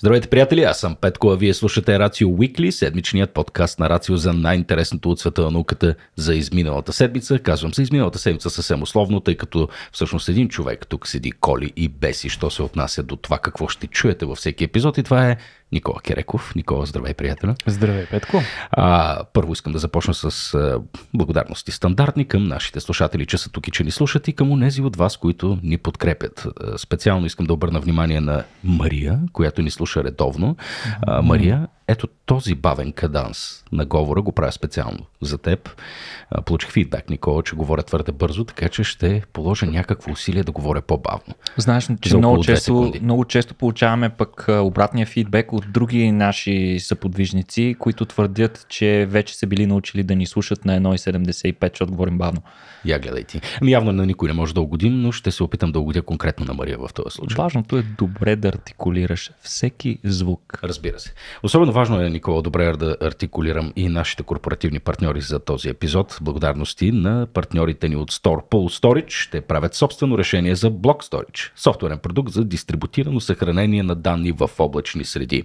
Здравейте, приятели! Аз съм Петко, а вие слушате Рацио Уикли, седмичният подкаст на Рацио за най-интересното от света на науката за изминалата седмица. Казвам се изминалата седмица съвсем условно, тъй като всъщност един човек тук седи коли и беси, що се отнася до това какво ще чуете във всеки епизод и това е Никола Кереков. Никола, здравей, приятеля. Здравей, Петко. А, първо искам да започна с а, благодарности стандартни към нашите слушатели, че са тук и че ни слушат и към унези от вас, които ни подкрепят. А, специално искам да обърна внимание на Мария, която ни слуша редовно. А, Мария, ето този бавен каданс на говора го правя специално за теб. Получих фидбак, Никола, че говоря твърде бързо, така че ще положа някакво усилие да говоря по-бавно. Знаеш, че много често, много често получаваме пък обратния фидбек от други наши съподвижници, които твърдят, че вече са били научили да ни слушат на 1,75, защото говорим бавно. Я гледай ти. Ами явно на никой не може да угодим, но ще се опитам да угодя конкретно на Мария в този случай. Важното е добре да артикулираш всеки звук. Разбира се. Особено Важно е, Никола Добрер, е да артикулирам и нашите корпоративни партньори за този епизод. Благодарности на партньорите ни от Storepool Storage те правят собствено решение за Block Storage, софтуерен продукт за дистрибутирано съхранение на данни в облачни среди.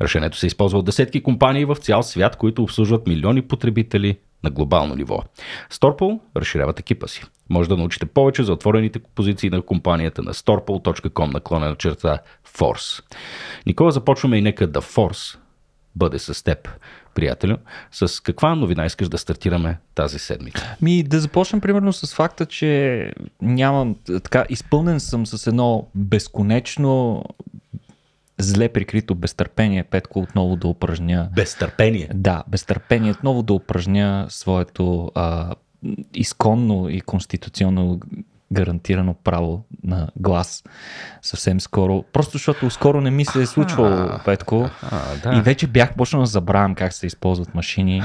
Решението се използва от десетки компании в цял свят, които обслужват милиони потребители на глобално ниво. Storepool разширяват екипа си. Може да научите повече за отворените позиции на компанията на storepool.com наклонена черта Force. Никола започваме и нека да Force бъде с теб, приятелю. С каква новина искаш да стартираме тази седмица? Ми да започнем примерно с факта, че нямам така, изпълнен съм с едно безконечно зле прикрито безтърпение, Петко, отново да упражня. Безтърпение? Да, безтърпение, отново да упражня своето а, изконно и конституционно гарантирано право на глас съвсем скоро. Просто защото скоро не ми се е случвало, Петко. Да. И вече бях почнал да забравям как се използват машини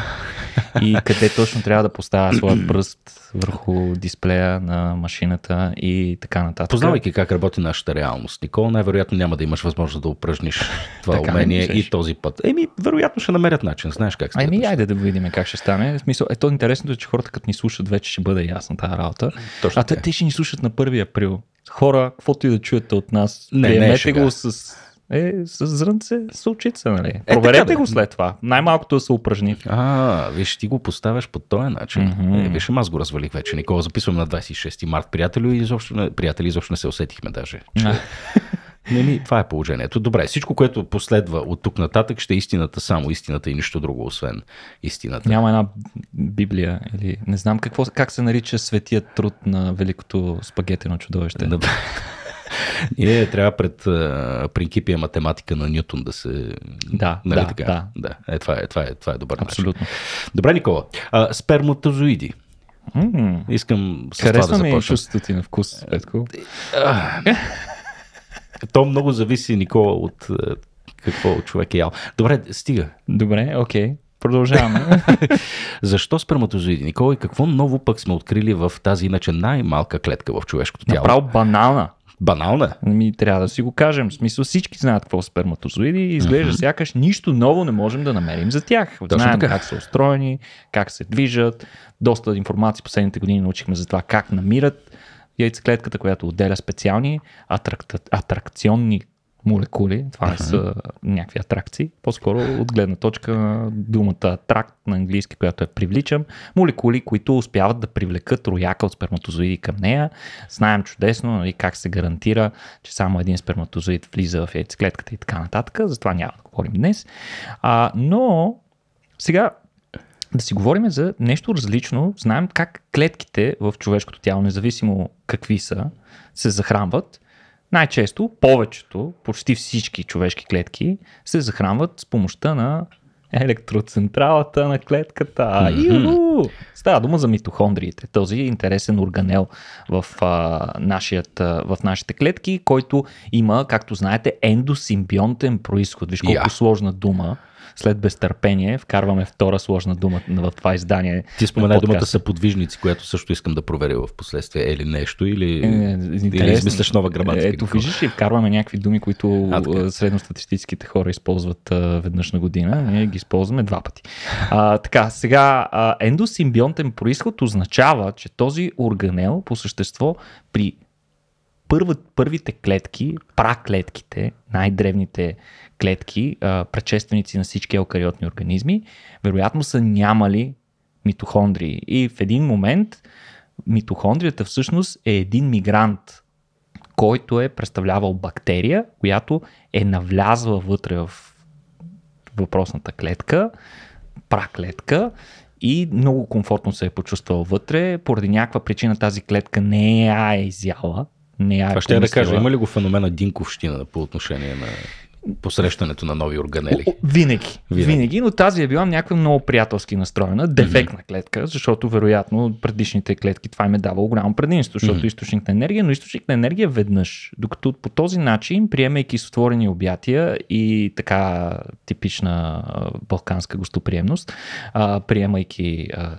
и къде точно трябва да поставя своя пръст върху дисплея на машината и така нататък. Познавайки как работи нашата реалност, Никола, най-вероятно няма да имаш възможност да упражниш това умение и този път. Еми, вероятно ще намерят начин, знаеш как стане. Еми, айде да го видим как ще стане. В смисъл, ето интересното е, че хората като ни слушат вече ще бъде ясна тази работа. Точно а те, те ще ни слушат на 1 април. Хора, каквото и да чуете от нас, не, е приемете не, го с е, с зрънце, с очица, нали? Е, Проверете така, го след това. Най-малкото да се упражни. А, виж, ти го поставяш по този начин. Mm-hmm. Е, виж, аз го развалих вече. Никога записвам на 26 март, приятели, и изобщо не, приятели, изобщо не се усетихме даже. Че... Не ми, това е положението. Добре, всичко, което последва от тук нататък, ще е истината само, истината и нищо друго, освен истината. Няма една Библия или не знам какво, как се нарича светият труд на великото спагетено чудовище. Ние трябва пред а, принципия математика на Ньютон да се. Да, нали да, така? да. да. Е, това, е, това, е, това е добър Абсолютно. начин. Добре, Никола. А, сперматозоиди. Mm. Искам с Харесва това да започна. Харесва ми чувството ти на вкус, Петко. То много зависи, Никола, от е, какво човек е ял. Добре, стига. Добре, окей. Okay. Продължаваме. Защо сперматозоиди, Никола, и какво ново пък сме открили в тази иначе най-малка клетка в човешкото тяло? Направо банална. Банална? Ми, трябва да си го кажем. В смисъл всички знаят какво е сперматозоиди и изглежда mm-hmm. сякаш нищо ново не можем да намерим за тях. Точно Знаем така. как са устроени, как се движат, доста информация последните години научихме за това как намират яйцеклетката, която отделя специални атрак... атракционни молекули, това не са някакви атракции, по-скоро от гледна точка на думата атракт на английски, която е привличам, молекули, които успяват да привлекат рояка от сперматозоиди към нея. Знаем чудесно нали, как се гарантира, че само един сперматозоид влиза в яйцеклетката и така нататък, затова няма да говорим днес. А, но сега да си говорим за нещо различно. Знаем как клетките в човешкото тяло, независимо какви са, се захранват. Най-често, повечето, почти всички човешки клетки се захранват с помощта на електроцентралата на клетката. Mm-hmm. Става дума за митохондриите, този интересен органел в, а, нашият, а, в нашите клетки, който има, както знаете, ендосимбионтен происход. Виж колко yeah. сложна дума след безтърпение вкарваме втора сложна дума в това издание. Ти спомена думата са подвижници, която също искам да проверя в последствие. или нещо или, е, е, или измисляш нова граматика? Ето, виждаш ли, вкарваме някакви думи, които а, е, средностатистическите хора използват а, веднъж на година. Ние ги използваме два пъти. А, така, сега а, ендосимбионтен происход означава, че този органел по същество при първа, първите клетки, праклетките, най-древните клетки, предшественици на всички еукариотни организми, вероятно са нямали митохондрии. И в един момент митохондрията всъщност е един мигрант, който е представлявал бактерия, която е навлязла вътре в въпросната клетка, праклетка и много комфортно се е почувствал вътре. Поради някаква причина тази клетка не е я е изяла, не я Това ще да кажа, има ли го феномена Динковщина по отношение на посрещането на нови органели. Винаги, винаги. Винаги, но тази е била някаква много приятелски настроена, дефектна mm-hmm. клетка, защото вероятно предишните клетки това им е давало голямо предимство, защото mm-hmm. източник на енергия, но източник на енергия веднъж. Докато по този начин, приемайки с отворени обятия и така типична балканска гостоприемност, а, приемайки а,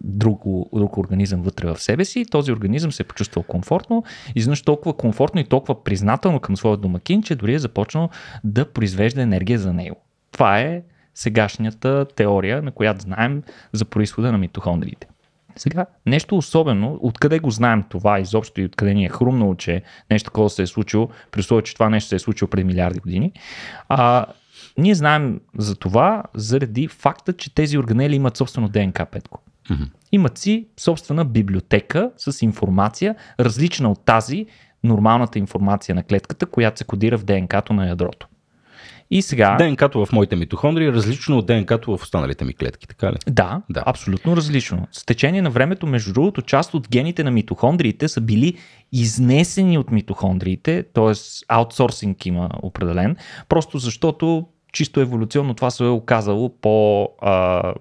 друг, друг организъм вътре в себе си, този организъм се е почувствал комфортно, изведнъж толкова комфортно и толкова признателно към своя домакин, че дори е започнал да произвежда енергия за него. Това е сегашната теория, на която знаем за происхода на митохондриите. Сега, нещо особено, откъде го знаем това изобщо и откъде ни е хрумнало, че нещо такова се е случило, при условие, че това нещо се е случило преди милиарди години, а, ние знаем за това заради факта, че тези органели имат собствено ДНК, Петко. Mm-hmm. Имат си собствена библиотека с информация, различна от тази нормалната информация на клетката, която се кодира в ДНК-то на ядрото. И сега... ДНК-то в моите митохондрии е различно от ДНК-то в останалите ми клетки, така ли? Да, да, абсолютно различно. С течение на времето, между другото, част от гените на митохондриите са били изнесени от митохондриите, т.е. аутсорсинг има определен, просто защото чисто еволюционно това се е оказало по... А,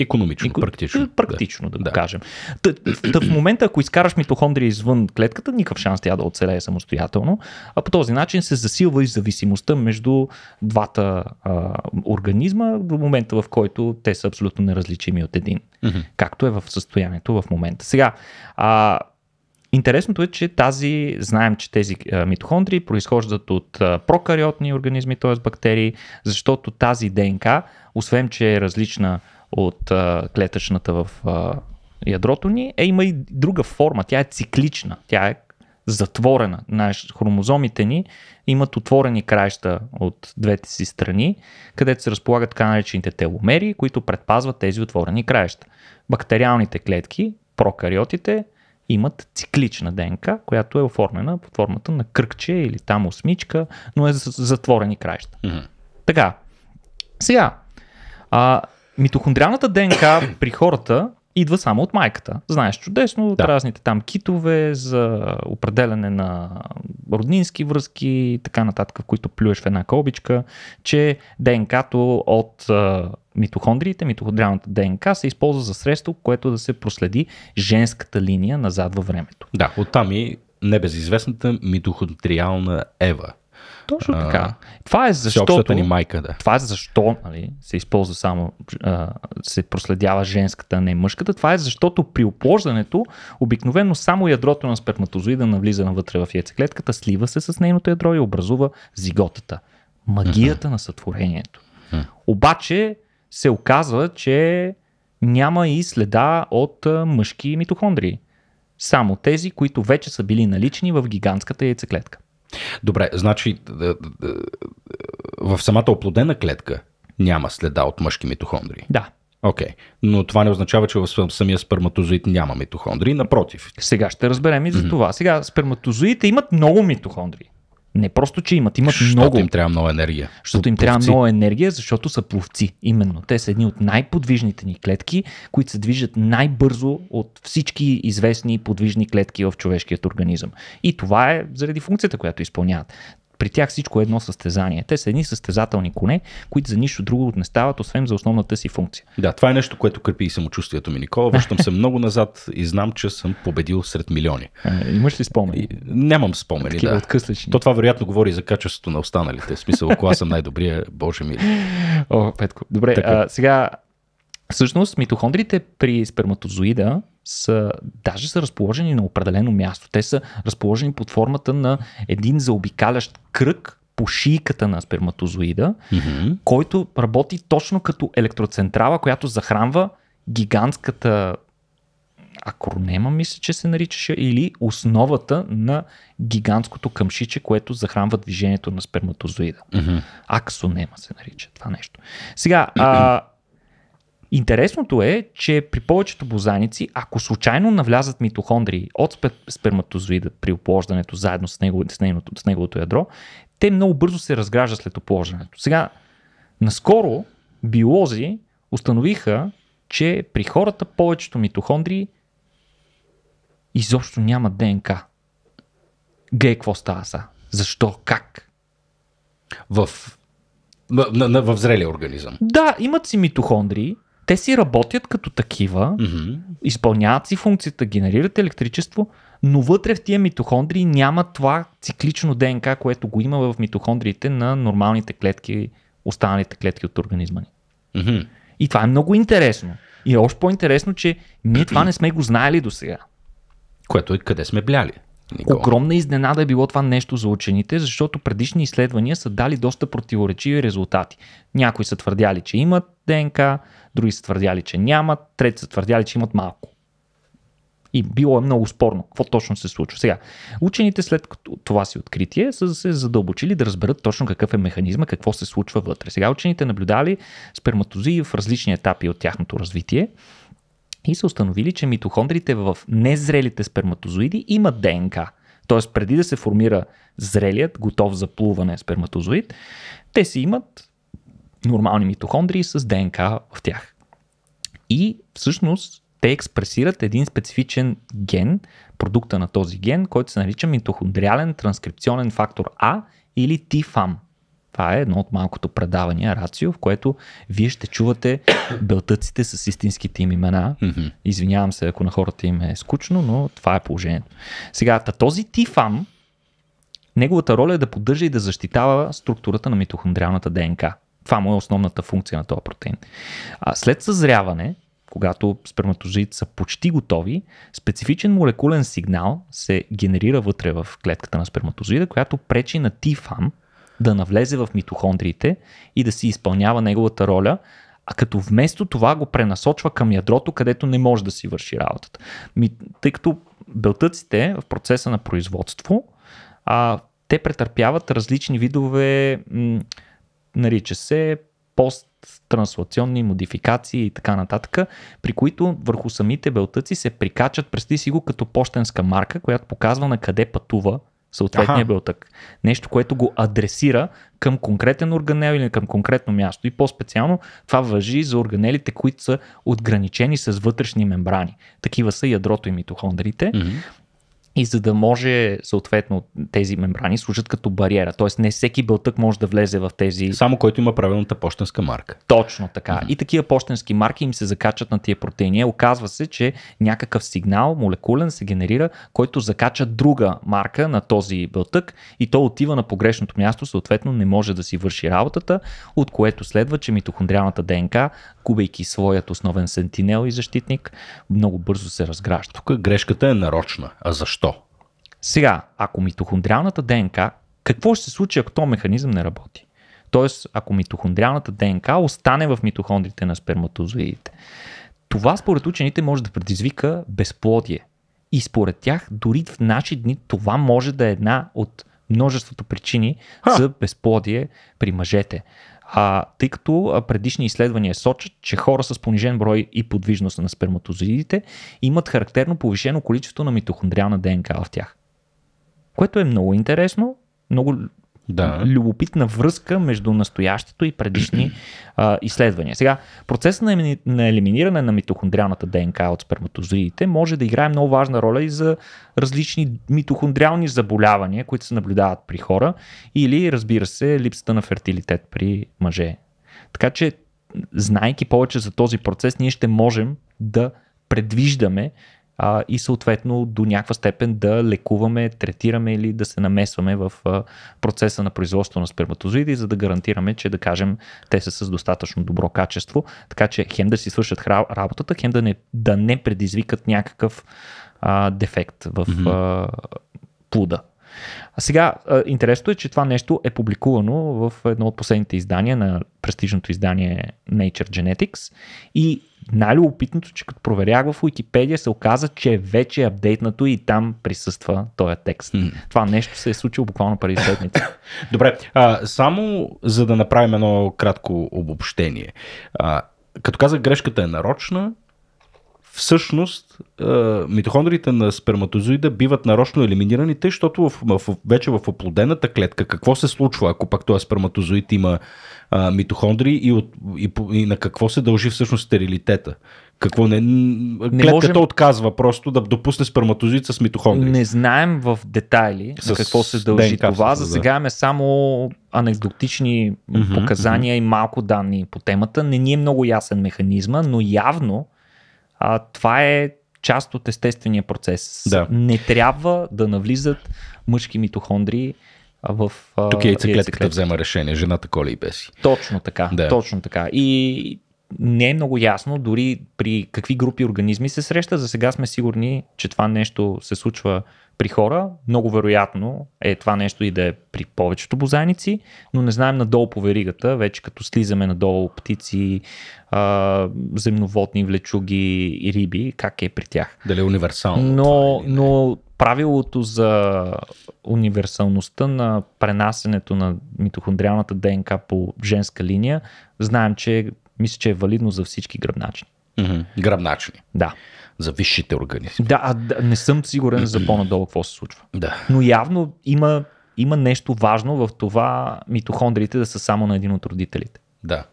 Економично, Еко... практично. Практично, да, да го кажем. Та, та в момента, ако изкараш митохондрия извън клетката, никакъв шанс тя да оцелее самостоятелно. А по този начин се засилва и зависимостта между двата а, организма в момента, в който те са абсолютно неразличими от един. Mm-hmm. Както е в състоянието в момента. Сега, а, Интересното е, че тази, знаем, че тези митохондрии произхождат от прокариотни организми, т.е. бактерии, защото тази ДНК, освен че е различна от а, клетъчната в а, ядрото ни, е има и друга форма. Тя е циклична. Тя е затворена. Знаеш, хромозомите ни имат отворени краища от двете си страни, където се разполагат така наречените теломери, които предпазват тези отворени краища. Бактериалните клетки, прокариотите, имат циклична ДНК, която е оформена под формата на кръкче или там осмичка, но е с затворени краища. Mm-hmm. Така, сега, а, митохондриалната ДНК при хората идва само от майката. Знаеш чудесно от разните там китове за определене на роднински връзки и така нататък, в които плюеш в една кобичка, че ДНК-то от а, митохондриите, митохондриалната ДНК се използва за средство, което да се проследи женската линия назад във времето. Да, оттам и небезизвестната митохондриална Ева точно така. А, това е защото. Ни майка, да. Това е защо нали, се използва само. А, се проследява женската, а не мъжката. Това е защото при оплождането обикновено само ядрото на сперматозоида навлиза навътре в яйцеклетката, слива се с нейното ядро и образува зиготата. Магията на сътворението. Обаче се оказва, че няма и следа от мъжки митохондрии. Само тези, които вече са били налични в гигантската яйцеклетка. Добре, значи е, е, в самата оплодена клетка няма следа от мъжки митохондрии. Да. Окей, okay. но това не означава, че в самия сперматозоид няма митохондрии, напротив. Сега ще разберем и за mm-hmm. това. Сега сперматозоидите имат много митохондрии. Не просто, че имат, имат Щото много. Защото им трябва много енергия. Защото им пловци. трябва много енергия, защото са пловци. Именно. Те са едни от най-подвижните ни клетки, които се движат най-бързо от всички известни подвижни клетки в човешкият организъм. И това е заради функцията, която изпълняват. При тях всичко е едно състезание. Те са едни състезателни коне, които за нищо друго не стават, освен за основната си функция. Да, това е нещо, което крепи и самочувствието ми, Никола. Връщам се много назад и знам, че съм победил сред милиони. А, имаш ли спомени? Нямам спомени, Такива да. Откъслични. То това вероятно говори за качеството на останалите. В смисъл, ако аз съм най-добрия, боже ми. О, Петко. Добре, а, сега Всъщност, митохондрите при сперматозоида са, даже са разположени на определено място. Те са разположени под формата на един заобикалящ кръг по шийката на сперматозоида, mm-hmm. който работи точно като електроцентрала, която захранва гигантската акронема, мисля, че се наричаше, или основата на гигантското къмшиче, което захранва движението на сперматозоида. Mm-hmm. Аксонема се нарича това нещо. Сега, mm-hmm. а, Интересното е, че при повечето бозаници, ако случайно навлязат митохондрии от сперматозоида при оплождането заедно с, него, с, нейното, с неговото ядро, те много бързо се разграждат след оплождането. Сега, наскоро биолози установиха, че при хората повечето митохондрии изобщо няма ДНК. Гледай какво става са. Защо? Как? В, на, на, в зрелия организъм. Да, имат си митохондрии, те си работят като такива, mm-hmm. изпълняват си функцията, генерират електричество, но вътре в тия митохондрии няма това циклично ДНК, което го има в митохондриите на нормалните клетки, останалите клетки от организма ни. Mm-hmm. И това е много интересно. И е още по-интересно, че ние това не сме го знаели до сега. Което е къде сме бляли. Никого. Огромна изненада е било това нещо за учените, защото предишни изследвания са дали доста противоречиви резултати. Някои са твърдяли, че имат ДНК, други са твърдяли, че нямат, трети са твърдяли, че имат малко. И било е много спорно какво точно се случва. Сега, учените след това си откритие са се задълбочили да разберат точно какъв е механизма, какво се случва вътре. Сега учените наблюдали сперматозии в различни етапи от тяхното развитие и са установили, че митохондрите в незрелите сперматозоиди имат ДНК. Тоест, преди да се формира зрелият, готов за плуване сперматозоид, те си имат нормални митохондрии с ДНК в тях. И всъщност те експресират един специфичен ген, продукта на този ген, който се нарича митохондриален транскрипционен фактор А или ТИФАМ. Това е едно от малкото предавания, рацио, в което вие ще чувате белтъците с истинските им имена. Извинявам се, ако на хората им е скучно, но това е положението. Сега, този ТИФАМ, неговата роля е да поддържа и да защитава структурата на митохондриалната ДНК. Това му е основната функция на този протеин. А след съзряване, когато сперматозоидите са почти готови, специфичен молекулен сигнал се генерира вътре в клетката на сперматозоида, която пречи на ТИФАМ да навлезе в митохондриите и да си изпълнява неговата роля, а като вместо това го пренасочва към ядрото, където не може да си върши работата. тъй като белтъците в процеса на производство, а, те претърпяват различни видове м- нарича се пост транслационни модификации и така нататък, при които върху самите белтъци се прикачат, прести си го като почтенска марка, която показва на къде пътува съответния Аха. белтък. Нещо, което го адресира към конкретен органел или към конкретно място. И по-специално това въжи за органелите, които са отграничени с вътрешни мембрани. Такива са ядрото и митохондрите. Mm-hmm и за да може съответно тези мембрани служат като бариера. Тоест не всеки бълтък може да влезе в тези. Само който има правилната почтенска марка. Точно така. Mm-hmm. И такива почтенски марки им се закачат на тия протеини. Е, оказва се, че някакъв сигнал молекулен се генерира, който закача друга марка на този бълтък и то отива на погрешното място, съответно не може да си върши работата, от което следва, че митохондриалната ДНК, губейки своят основен сентинел и защитник, много бързо се разгражда. Тук грешката е нарочна. А защо? Сега, ако митохондриалната ДНК, какво ще се случи, ако този механизъм не работи? Тоест, ако митохондриалната ДНК остане в митохондрите на сперматозоидите. Това според учените може да предизвика безплодие. И според тях, дори в наши дни, това може да е една от множеството причини Ха. за безплодие при мъжете. А, тъй като предишни изследвания сочат, че хора с понижен брой и подвижност на сперматозоидите имат характерно повишено количество на митохондриална ДНК в тях. Което е много интересно, много да. любопитна връзка между настоящето и предишни а, изследвания. Сега, процесът на, на елиминиране на митохондриалната ДНК от сперматозоидите може да играе много важна роля и за различни митохондриални заболявания, които се наблюдават при хора или, разбира се, липсата на фертилитет при мъже. Така че, знайки повече за този процес, ние ще можем да предвиждаме а, и съответно до някаква степен да лекуваме, третираме или да се намесваме в а, процеса на производство на сперматозоиди, за да гарантираме, че да кажем те са с достатъчно добро качество, така че хем да си свършат работата, хем да не, да не предизвикат някакъв а, дефект в mm-hmm. а, плуда. А сега, интересното е, че това нещо е публикувано в едно от последните издания на престижното издание Nature Genetics. И най-любопитното, че като проверях в Wikipedia се оказа, че вече е апдейтнато и там присъства този текст. Mm. Това нещо се е случило буквално преди седмица. Добре, а, само за да направим едно кратко обобщение. А, като казах, грешката е нарочна, всъщност митохондриите на сперматозоида биват нарочно елиминирани, тъй, защото в, в, вече в оплодената клетка какво се случва, ако пак този сперматозоид има а, митохондрии и, от, и, и на какво се дължи всъщност стерилитета? Какво не, клетката можем... отказва просто да допусне сперматозоид с митохондрии. Не знаем в детайли с... на какво се дължи ДНК, това. За сега имаме само анекдотични mm-hmm, показания mm-hmm. и малко данни по темата. Не ни е много ясен механизма, но явно а, това е част от естествения процес. Да. Не трябва да навлизат мъжки митохондрии в. Тук яйцеклетката взема решение, жената коли и беси. Точно така, да. точно така. И не е много ясно дори при какви групи организми се среща. За сега сме сигурни, че това нещо се случва при хора, много вероятно е това нещо и да е при повечето бозайници, но не знаем надолу по веригата, вече като слизаме надолу птици, а, земноводни влечуги и риби, как е при тях. Дали е универсално? Но, това, но правилото за универсалността на пренасенето на митохондриалната ДНК по женска линия, знаем, че е- мисля, че е валидно за всички гръбначни. Mm-hmm. Гръбначни. Да за висшите организми. Да, а, да, не съм сигурен за по-надолу какво се случва. Да. Но явно има, има нещо важно в това митохондрите да са само на един от родителите. Да.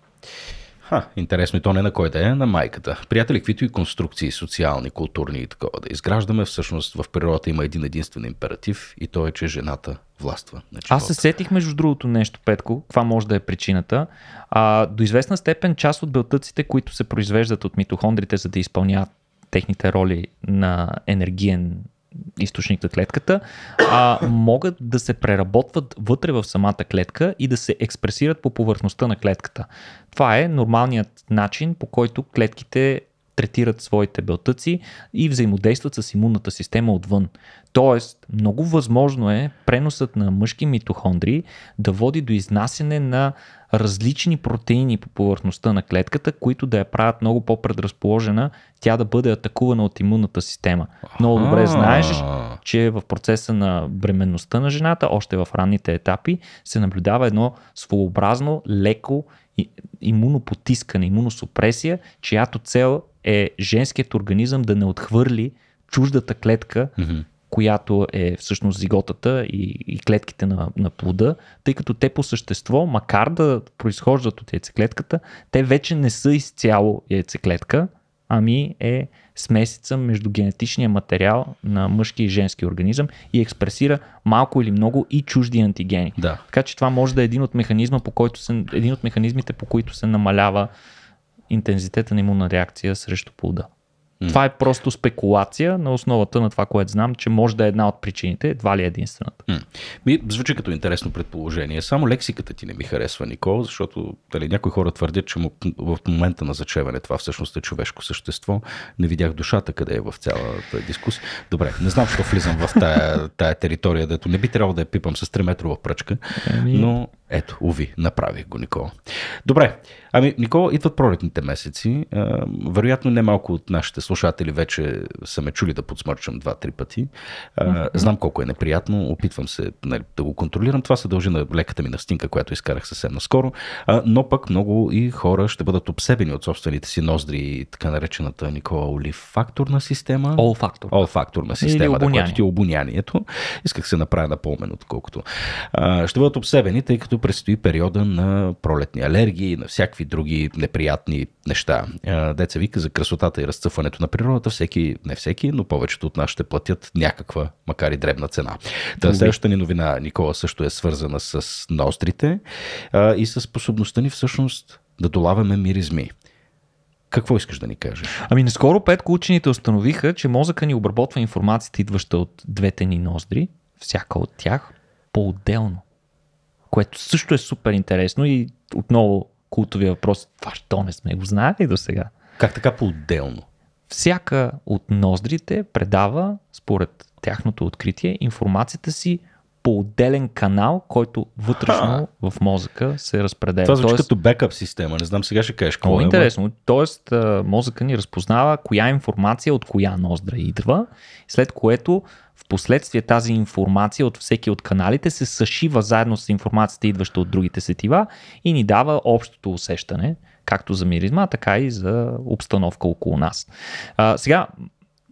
Ха, интересно и то не на кой да е, на майката. Приятели, каквито и конструкции, социални, културни и такова да изграждаме, всъщност в природата има един единствен императив и то е, че жената властва. На Аз се сетих между другото нещо, Петко, каква може да е причината. А, до известна степен част от белтъците, които се произвеждат от митохондрите, за да изпълняват техните роли на енергиен източник на клетката, а могат да се преработват вътре в самата клетка и да се експресират по повърхността на клетката. Това е нормалният начин, по който клетките третират своите белтъци и взаимодействат с имунната система отвън. Тоест, много възможно е преносът на мъжки митохондрии да води до изнасяне на различни протеини по повърхността на клетката, които да я правят много по-предразположена тя да бъде атакувана от имунната система. Много добре знаеш, че в процеса на бременността на жената, още в ранните етапи, се наблюдава едно своеобразно, леко имунопотискане, имуносупресия, чиято цел е женският организъм да не отхвърли чуждата клетка, mm-hmm. която е всъщност зиготата и, и клетките на, на плода, тъй като те по същество, макар да произхождат от яйцеклетката, те вече не са изцяло яйцеклетка, ами е смесица между генетичния материал на мъжки и женски организъм и експресира малко или много и чужди антигени. Да. Така че това може да е един от, механизма, по който се, един от механизмите, по които се намалява интензитета на имунна реакция срещу плода. Mm. Това е просто спекулация на основата на това, което знам, че може да е една от причините, едва ли е единствената. Mm. Ми звучи като интересно предположение. Само лексиката ти не ми харесва, Никол, защото дали, някои хора твърдят, че му, в момента на зачеване това всъщност е човешко същество. Не видях душата къде е в цялата дискусия. Добре, не знам, защо влизам в тая, тая територия, дето не би трябвало да я пипам с 3 метрова пръчка, но ето, уви, направих го, Никола. Добре, ами, Никола, идват пролетните месеци. А, вероятно, не малко от нашите слушатели вече са ме чули да подсмърчам два-три пъти. А, знам колко е неприятно, опитвам се нали, да го контролирам. Това се дължи на леката ми настинка, която изкарах съвсем наскоро. А, но пък много и хора ще бъдат обсебени от собствените си ноздри и така наречената Никола олифакторна система. Ол фактор. система, факторна система, да, ти е обонянието. Исках се направя напълмен, отколкото. А, ще бъдат обсебени, тъй като като предстои периода на пролетни алергии, на всякакви други неприятни неща. Деца вика за красотата и разцъфването на природата, всеки, не всеки, но повечето от нас ще платят някаква, макар и дребна цена. Та следващата ни новина, Никола, също е свързана с нострите а, и с способността ни всъщност да долавяме миризми. Какво искаш да ни кажеш? Ами наскоро петко учените установиха, че мозъка ни обработва информацията, идваща от двете ни ноздри, всяка от тях, по-отделно което също е супер интересно и отново култовия въпрос, това що не сме го знаели до сега. Как така по-отделно? Всяка от ноздрите предава, според тяхното откритие, информацията си по отделен канал, който вътрешно Ха. в мозъка се разпределя. Това звучи Тоест, като бекъп система, не знам сега ще кажеш какво е. интересно, тоест мозъка ни разпознава коя информация от коя ноздра идва, след което в последствие тази информация от всеки от каналите се съшива заедно с информацията идваща от другите сетива и ни дава общото усещане, както за миризма, така и за обстановка около нас. А, сега,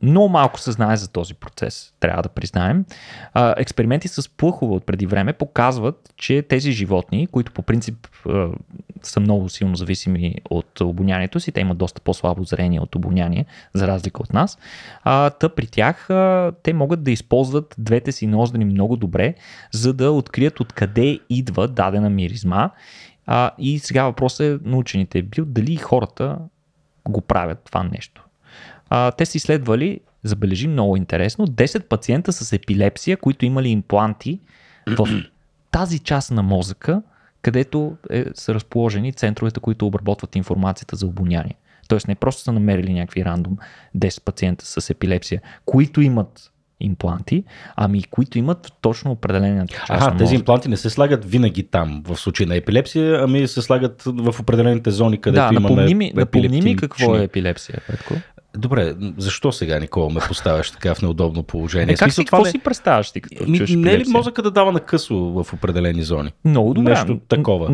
много малко се знае за този процес, трябва да признаем. Експерименти с плъхове от преди време показват, че тези животни, които по принцип са много силно зависими от обонянието си, те имат доста по-слабо зрение от обоняние, за разлика от нас, та при тях те могат да използват двете си ноздри много добре, за да открият откъде идва дадена миризма. И сега въпросът е на учените бил дали хората го правят това нещо. А, те са изследвали, забележи много интересно, 10 пациента с епилепсия, които имали импланти в тази част на мозъка, където е, са разположени центровете, които обработват информацията за обоняние. Тоест не просто са намерили някакви рандом 10 пациента с епилепсия, които имат импланти, ами които имат точно определена част А, на тези импланти не се слагат винаги там, в случай на епилепсия, ами се слагат в определените зони, където да, имаме Да, напомни ми какво е епилепсия, Петко. Добре, защо сега, Никола, ме поставяш така в неудобно положение? Е, как си, това какво не... си представяш ти като ми, чуеш Не е ли мозъка да дава на късо в определени зони? Много добра. Нещо такова.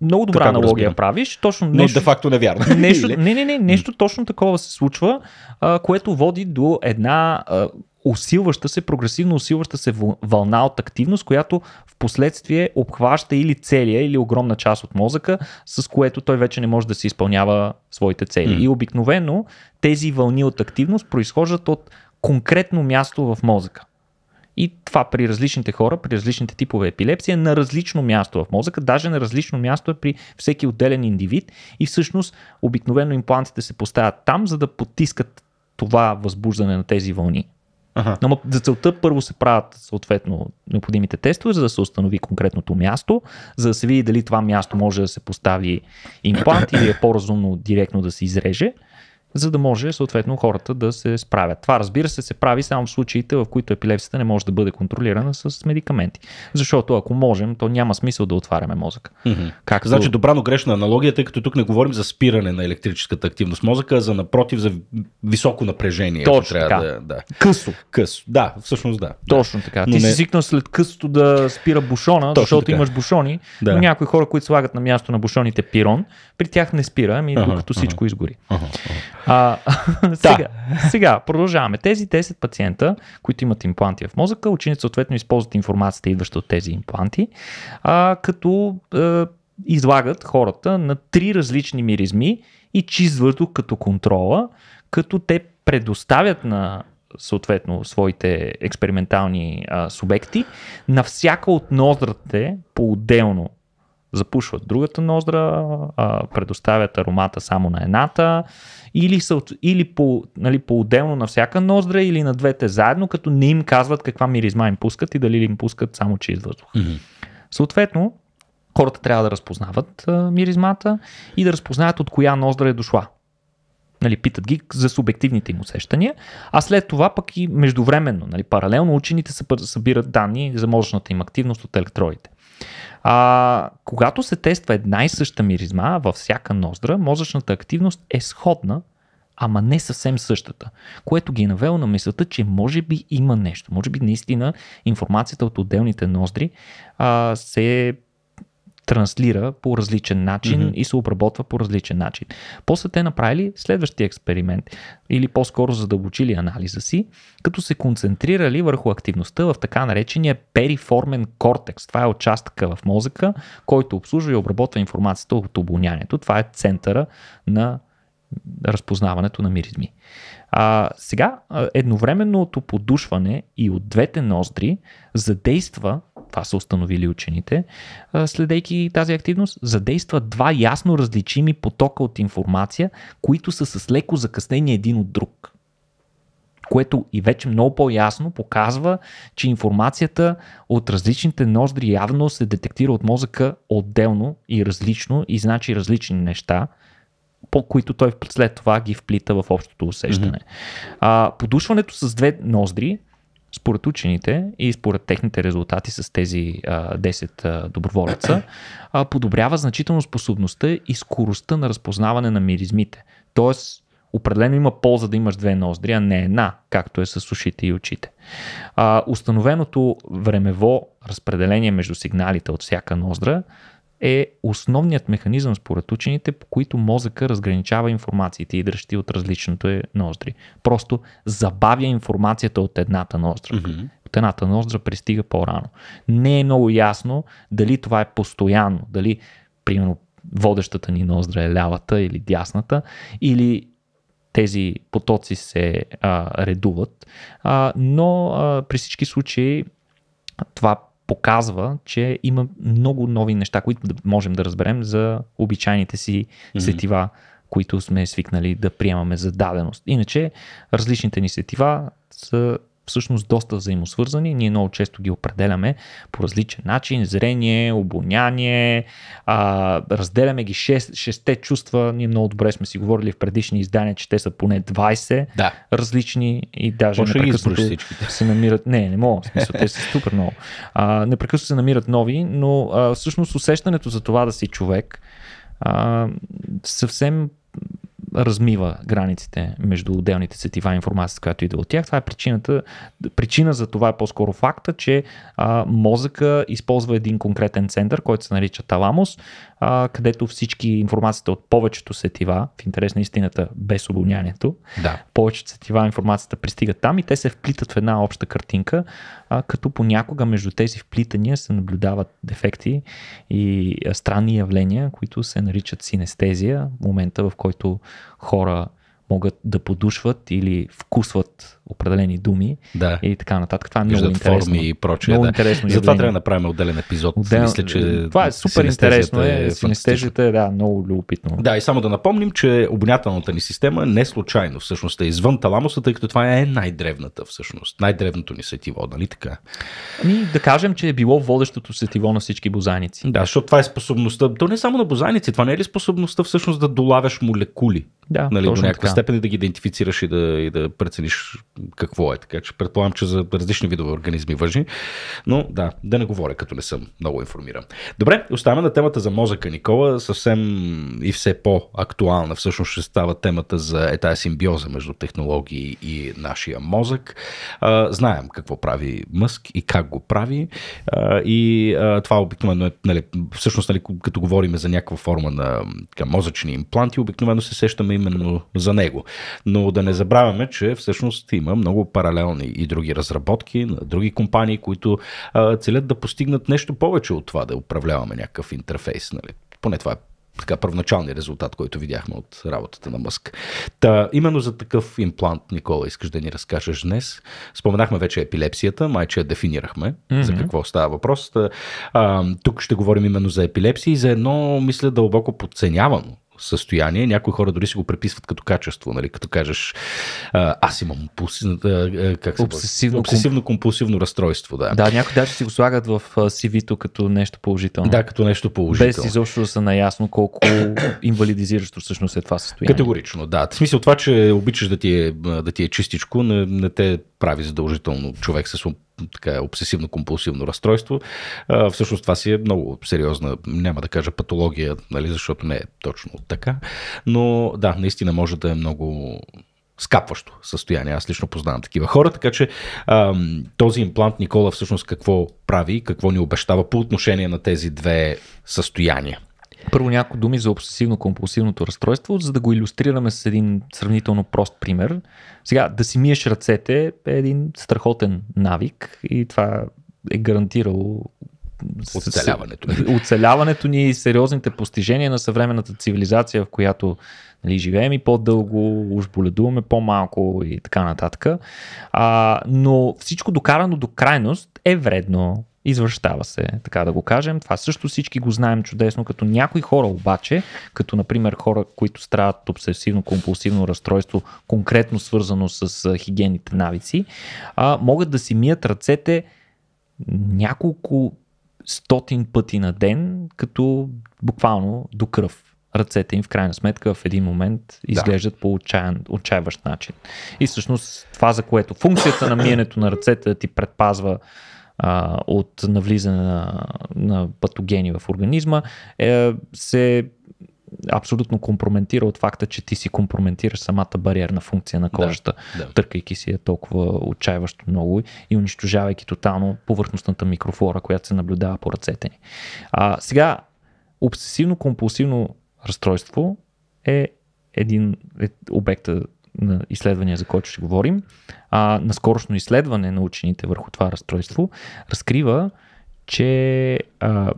Много добра така аналогия разбирам. правиш. Точно Но нещо... де-факто не вярно. Нещо, не, не, не, нещо точно такова се случва, а, което води до една а, усилваща се, прогресивно усилваща се вълна от активност, която в последствие обхваща или целия, или огромна част от мозъка, с което той вече не може да се изпълнява своите цели. Mm. И обикновено тези вълни от активност произхождат от конкретно място в мозъка. И това при различните хора, при различните типове епилепсия, на различно място в мозъка, даже на различно място е при всеки отделен индивид. И всъщност обикновено имплантите се поставят там, за да потискат това възбуждане на тези вълни. Ага. Но за целта първо се правят съответно необходимите тестове, за да се установи конкретното място, за да се види дали това място може да се постави имплант или е по-разумно директно да се изреже за да може съответно хората да се справят. Това разбира се се прави само в случаите, в които епилепсията не може да бъде контролирана с медикаменти. Защото ако можем, то няма смисъл да отваряме мозъка. Mm-hmm. Както... Значи добра, но грешна аналогия, тъй като тук не говорим за спиране на електрическата активност мозъка, а за напротив, за високо напрежение. Точно така. Да, да. Късо. Късо, да, всъщност да. Точно така. Но Ти не... си свикнал след късото да спира бушона, Точно защото така. имаш бушони, да. но някои хора, които слагат на място на бушоните пирон, при тях не спира, ами докато ага. всичко изгори. Ага, ага. А, сега, сега, продължаваме. Тези 10 пациента, които имат импланти в мозъка, учените съответно използват информацията, идваща от тези импланти, а, като а, излагат хората на три различни миризми и въздух като контрола, като те предоставят на съответно своите експериментални а, субекти, на всяка от ноздрате по-отделно запушват другата ноздра, а, предоставят аромата само на едната, или, са, или по, нали, по-отделно на всяка ноздра или на двете заедно, като не им казват каква миризма им пускат и дали им пускат само чист въздух. Mm-hmm. Съответно, хората трябва да разпознават а, миризмата и да разпознаят от коя ноздра е дошла. Нали, питат ги за субективните им усещания, а след това пък и междувременно, нали, паралелно учените събират данни за мозъчната им активност от електроидите. А, когато се тества една и съща миризма във всяка ноздра, мозъчната активност е сходна, ама не съвсем същата, което ги е навело на мисълта, че може би има нещо. Може би наистина информацията от отделните ноздри а, се транслира по различен начин mm-hmm. и се обработва по различен начин. После те направили следващия експеримент или по-скоро задълбочили анализа си, като се концентрирали върху активността в така наречения периформен кортекс. Това е участъка в мозъка, който обслужва и обработва информацията от обонянието. Това е центъра на разпознаването на миризми. А, сега, едновременното подушване и от двете ноздри задейства, това са установили учените, следейки тази активност, задейства два ясно различими потока от информация, които са с леко закъснение един от друг което и вече много по-ясно показва, че информацията от различните ноздри явно се детектира от мозъка отделно и различно и значи различни неща по които той след това ги вплита в общото усещане. Mm-hmm. А, подушването с две ноздри, според учените и според техните резултати с тези а, 10 а, доброволеца, а, подобрява значително способността и скоростта на разпознаване на миризмите. Тоест, Определено има полза да имаш две ноздри, а не една, както е с ушите и очите. А, установеното времево разпределение между сигналите от всяка ноздра е основният механизъм според учените, по които мозъка разграничава информациите и дръщи от различното е ноздри. Просто забавя информацията от едната ноздра. Mm-hmm. От едната ноздра пристига по-рано. Не е много ясно дали това е постоянно, дали примерно водещата ни ноздра е лявата или дясната, или тези потоци се а, редуват, а, но а, при всички случаи това показва, че има много нови неща, които да можем да разберем за обичайните си сетива, mm-hmm. които сме свикнали да приемаме за даденост. Иначе различните ни сетива са всъщност доста взаимосвързани. Ние много често ги определяме по различен начин. Зрение, обоняние, а, разделяме ги 6, 6 чувства. Ние много добре сме си говорили в предишни издания, че те са поне 20 да. различни и даже Може непрекъснато ги се намират. Не, не мога, в смисъл, те са супер много. А, непрекъснато се намират нови, но а, всъщност усещането за това да си човек а, съвсем размива границите между отделните сетива и информацията, която идва от тях. Това е причината. Причина за това е по-скоро факта, че а, мозъка използва един конкретен център, който се нарича таламус, а, където всички информацията от повечето сетива, в интерес на истината, без обонянието, да. повечето сетива информацията пристигат там и те се вплитат в една обща картинка, а, като понякога между тези вплитания се наблюдават дефекти и странни явления, които се наричат синестезия, момента в който хора могат да подушват или вкусват определени думи да. и така нататък. Това е много Виждат интересно. Форми и прочее, много да. интересно. И затова трябва да направим отделен епизод. Отдел... Мисля, че това е супер интересно. Е, е. синестезията е да, много любопитно. Да, и само да напомним, че обонятелната ни система не случайно всъщност е извън таламуса, тъй като това е най-древната всъщност, най-древното ни сетиво, нали така? Ами да кажем, че е било водещото сетиво на всички бозайници. Да, защото това е способността, то не е само на бозайници, това не е ли способността всъщност да долавяш молекули? Да, нали, до някаква така. степен и да ги идентифицираш и да, и да прецениш какво е. Така че предполагам, че за различни видове организми въжи. Но да, да не говоря, като не съм много информиран. Добре, оставаме на темата за мозъка, Никола. Съвсем и все по-актуална всъщност ще става темата за е тази симбиоза между технологии и нашия мозък. А, знаем какво прави Мъск и как го прави. А, и а, това обикновено е, нали, всъщност, нали, като говорим за някаква форма на така, мозъчни импланти, обикновено се сещаме именно за него. Но да не забравяме, че всъщност има има много паралелни и други разработки на други компании, които а, целят да постигнат нещо повече от това да управляваме някакъв интерфейс. Нали? Поне това е така първоначалният резултат, който видяхме от работата на Мъск. Та, именно за такъв имплант, Никола, искаш да ни разкажеш днес. Споменахме вече епилепсията, майче дефинирахме mm-hmm. за какво става въпрос. Та, а, тук ще говорим именно за епилепсия и за едно, мисля, дълбоко подценявано състояние. Някои хора дори си го преписват като качество, нали? като кажеш аз имам обсесивно, обсесивно компулсивно разстройство. Да. да, някои даже си го слагат в CV-то като нещо положително. Да, като нещо положително. Без изобщо да са наясно колко инвалидизиращо всъщност е това състояние. Категорично, да. В смисъл това, че обичаш да ти е, да ти е чистичко, не, не те прави задължително човек с така, обсесивно-компулсивно разстройство. А, всъщност това си е много сериозна, няма да кажа патология, нали, защото не е точно така. Но да, наистина може да е много скапващо състояние. Аз лично познавам такива хора, така че а, този имплант Никола всъщност какво прави, какво ни обещава по отношение на тези две състояния. Първо някои думи за обсесивно-компулсивното разстройство, за да го иллюстрираме с един сравнително прост пример. Сега, да си миеш ръцете е един страхотен навик и това е гарантирало оцеляването. оцеляването ни и сериозните постижения на съвременната цивилизация, в която нали, живеем и по-дълго, уж боледуваме по-малко и така нататък. А, но всичко докарано до крайност е вредно. Извършава се, така да го кажем. Това също всички го знаем чудесно, като някои хора обаче, като например хора, които страдат обсесивно-компулсивно разстройство, конкретно свързано с хигиените навици, а, могат да си мият ръцете няколко стотин пъти на ден, като буквално до кръв ръцете им в крайна сметка в един момент изглеждат да. по отчаян, отчаяващ начин. И всъщност това, за което функцията на миенето на ръцете да ти предпазва а, от навлизане на, на патогени в организма, е, се абсолютно компрометира от факта, че ти си компрометираш самата бариерна функция на кожата, да, да. търкайки си я толкова отчаиващо много и унищожавайки тотално повърхностната микрофлора, която се наблюдава по ръцете ни. А, сега, обсесивно-компулсивно разстройство е един е обекта на изследвания, за който ще говорим, а скорошно изследване на учените върху това разстройство разкрива, че а,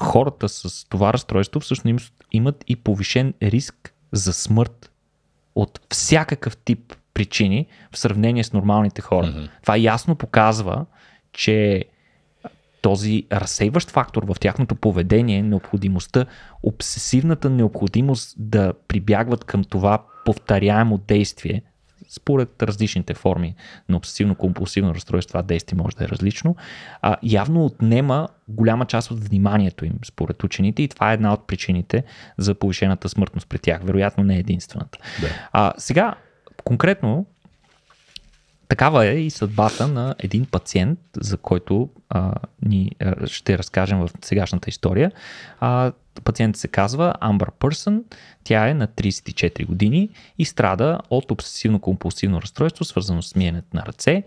хората с това разстройство всъщност имат и повишен риск за смърт от всякакъв тип причини в сравнение с нормалните хора. Mm-hmm. Това ясно показва, че този разсейващ фактор в тяхното поведение, необходимостта, обсесивната необходимост да прибягват към това повторяемо действие, според различните форми на обсесивно-компулсивно разстройство, това действие може да е различно, а, явно отнема голяма част от вниманието им, според учените, и това е една от причините за повишената смъртност при тях. Вероятно не е единствената. Да. А, сега, конкретно, такава е и съдбата на един пациент, за който а, ни а, ще разкажем в сегашната история. А, пациент се казва Амбър Пърсън, тя е на 34 години и страда от обсесивно-компулсивно разстройство, свързано с миенето на ръце,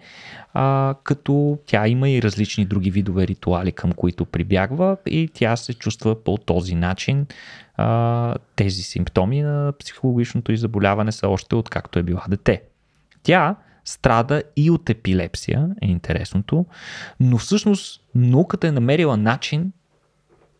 а, като тя има и различни други видове ритуали, към които прибягва и тя се чувства по този начин. А, тези симптоми на психологичното заболяване, са още откакто е била дете. Тя страда и от епилепсия, е интересното, но всъщност науката е намерила начин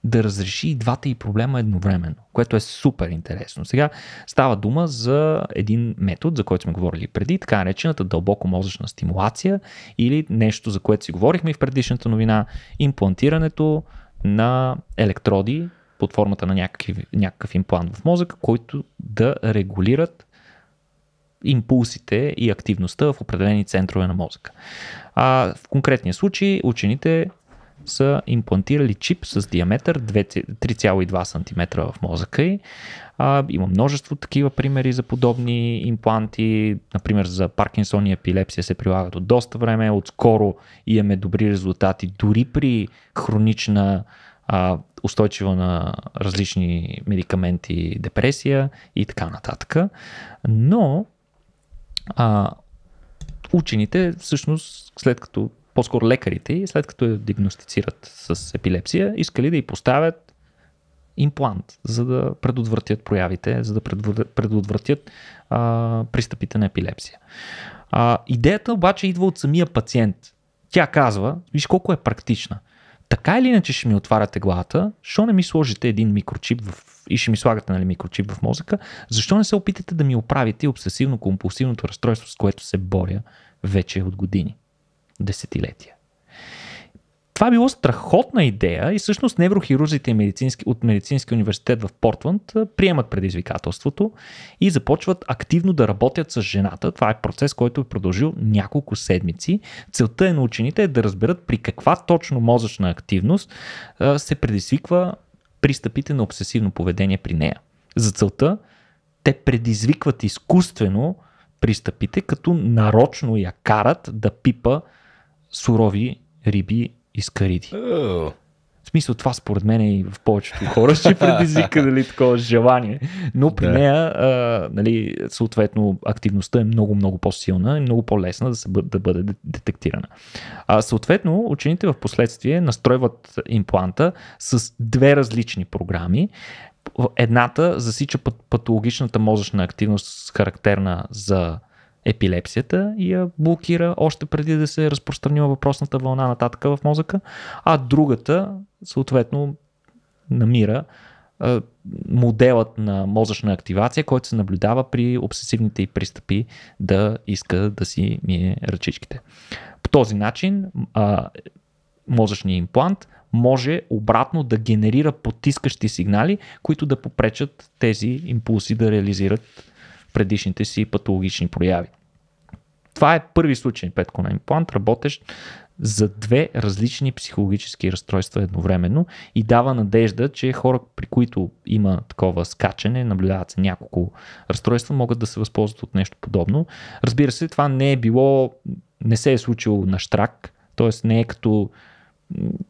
да разреши и двата и проблема едновременно, което е супер интересно. Сега става дума за един метод, за който сме говорили преди, така наречената дълбоко мозъчна стимулация или нещо, за което си говорихме в предишната новина, имплантирането на електроди под формата на някакъв, някакъв имплант в мозък, който да регулират импулсите и активността в определени центрове на мозъка. А в конкретния случай учените са имплантирали чип с диаметър 3,2 см в мозъка и. има множество такива примери за подобни импланти. Например, за Паркинсон и епилепсия се прилагат от доста време. Отскоро имаме добри резултати дори при хронична устойчива на различни медикаменти, депресия и така нататък. Но а, учените, всъщност, след като, по-скоро лекарите, след като я диагностицират с епилепсия, искали да й поставят имплант, за да предотвратят проявите, за да предотвратят а, пристъпите на епилепсия. А, идеята обаче идва от самия пациент. Тя казва, виж колко е практична. Така или иначе ще ми отваряте главата, що не ми сложите един микрочип в и ще ми слагате нали, микрочип в мозъка, защо не се опитате да ми оправите обсесивно-компулсивното разстройство, с което се боря вече от години, десетилетия? Това било страхотна идея и всъщност неврохирурзите медицински, от Медицинския университет в Портланд приемат предизвикателството и започват активно да работят с жената. Това е процес, който е продължил няколко седмици. Целта е на учените е да разберат при каква точно мозъчна активност се предизвиква пристъпите на обсесивно поведение при нея. За целта те предизвикват изкуствено пристъпите, като нарочно я карат да пипа сурови риби и скариди. Oh смисъл това според мен е и в повечето хора ще предизвика нали, такова желание. Но при да. нея а, нали, съответно активността е много-много по-силна и много по-лесна да, се, да бъде детектирана. А, съответно учените в последствие настройват импланта с две различни програми. Едната засича пат, патологичната мозъчна активност характерна за епилепсията и я блокира още преди да се е разпространила въпросната вълна нататък в мозъка, а другата съответно намира а, моделът на мозъчна активация, който се наблюдава при обсесивните и пристъпи да иска да си мие ръчичките. По този начин а, мозъчния имплант може обратно да генерира потискащи сигнали, които да попречат тези импулси да реализират предишните си патологични прояви. Това е първи случай на имплант, работещ за две различни психологически разстройства едновременно и дава надежда, че хора, при които има такова скачане, наблюдават се няколко разстройства, могат да се възползват от нещо подобно. Разбира се, това не е било, не се е случило на штрак, т.е. не е като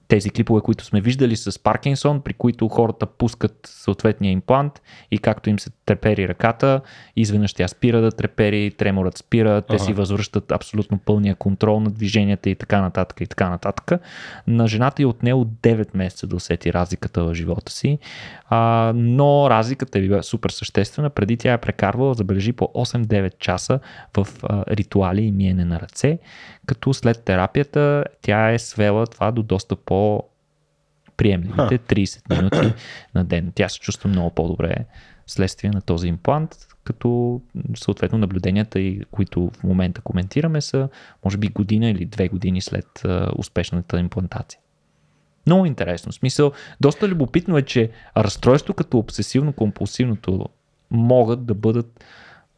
тези клипове, които сме виждали с Паркинсон, при които хората пускат съответния имплант и както им се трепери ръката, изведнъж тя спира да трепери, треморът спира, те си възвръщат абсолютно пълния контрол на движенията и така нататък и така нататък. На жената е отнело 9 месеца да усети разликата в живота си, а, но разликата е била супер съществена. Преди тя е прекарвала, забележи по 8-9 часа в а, ритуали и миене на ръце, като след терапията тя е свела това до доста по приемливите 30 минути на ден. Тя се чувства много по-добре следствие на този имплант, като съответно наблюденията, които в момента коментираме, са може би година или две години след успешната имплантация. Много интересно. В смисъл, доста любопитно е, че разстройство като обсесивно-компулсивното могат да бъдат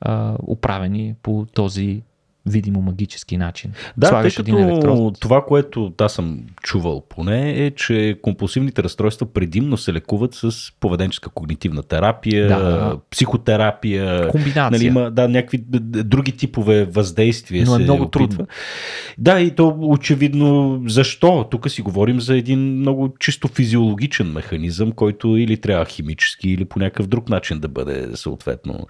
а, управени по този видимо магически начин. Да, тъй като един това, което аз съм чувал поне е, че компулсивните разстройства предимно се лекуват с поведенческа когнитивна терапия, да. психотерапия. Комбинация. Нали, има, да, някакви други типове въздействия Но е много трудно. Да, и то очевидно защо? Тук си говорим за един много чисто физиологичен механизъм, който или трябва химически, или по някакъв друг начин да бъде съответно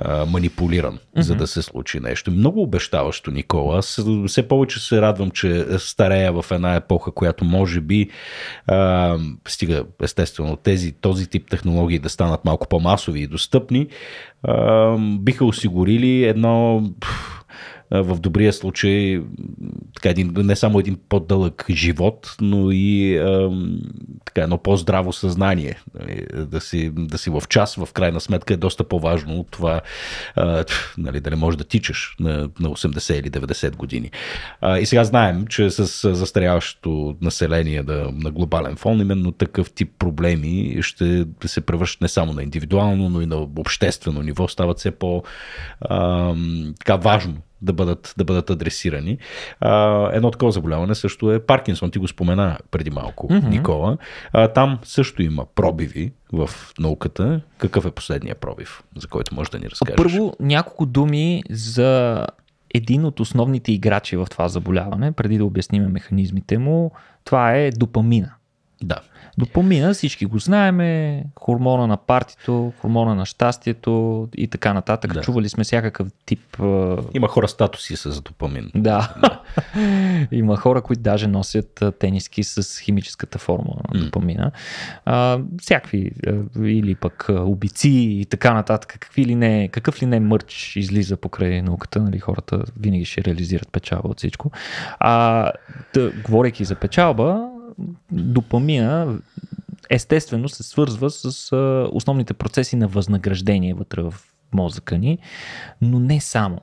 а, манипулиран, mm-hmm. за да се случи нещо. Много обещаващо, Никола. Аз все повече се радвам, че старея в една епоха, която може би а, стига естествено тези, този тип технологии да станат малко по-масови и достъпни, а, биха осигурили едно пъл, в добрия случай така, един, не само един по-дълъг живот, но и така, едно по-здраво съзнание. Нали, да си, да си в час, в крайна сметка е доста по-важно от това нали, да не можеш да тичаш на, на 80 или 90 години. И сега знаем, че с застаряващото население да, на глобален фон, именно такъв тип проблеми ще се превръщат не само на индивидуално, но и на обществено ниво, стават все по-важно да бъдат, да бъдат адресирани. А, едно такова заболяване също е Паркинсон. Ти го спомена преди малко, mm-hmm. Никола. А, там също има пробиви в науката. Какъв е последният пробив, за който можеш да ни разкажеш? Първо, няколко думи за един от основните играчи в това заболяване, преди да обясним механизмите му. Това е допамина. Да. Допомина, всички го знаеме, хормона на партито, хормона на щастието и така нататък. Да. Чували сме всякакъв тип... Има хора статуси с допамин. Да. Има хора, които даже носят тениски с химическата формула на mm. допамина. А, всякакви, или пък обици и така нататък. Какви ли не, какъв ли не мърч излиза покрай науката, нали, хората винаги ще реализират печалба от всичко. А, да, говорейки за печалба, допамина естествено се свързва с основните процеси на възнаграждение вътре в мозъка ни, но не само.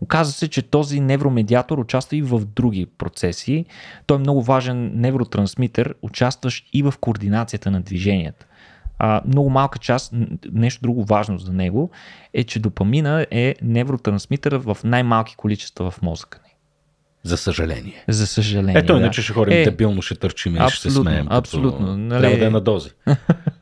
Оказва се, че този невромедиатор участва и в други процеси. Той е много важен невротрансмитер, участващ и в координацията на движенията. А, много малка част, нещо друго важно за него, е, че допамина е невротрансмитър в най-малки количества в мозъка. За съжаление. За съжаление. Ето, иначе да. ще хорим е, дебилно, ще търчим и ще се смеем. Абсолютно. Като... Нали... Трябва да е на дози.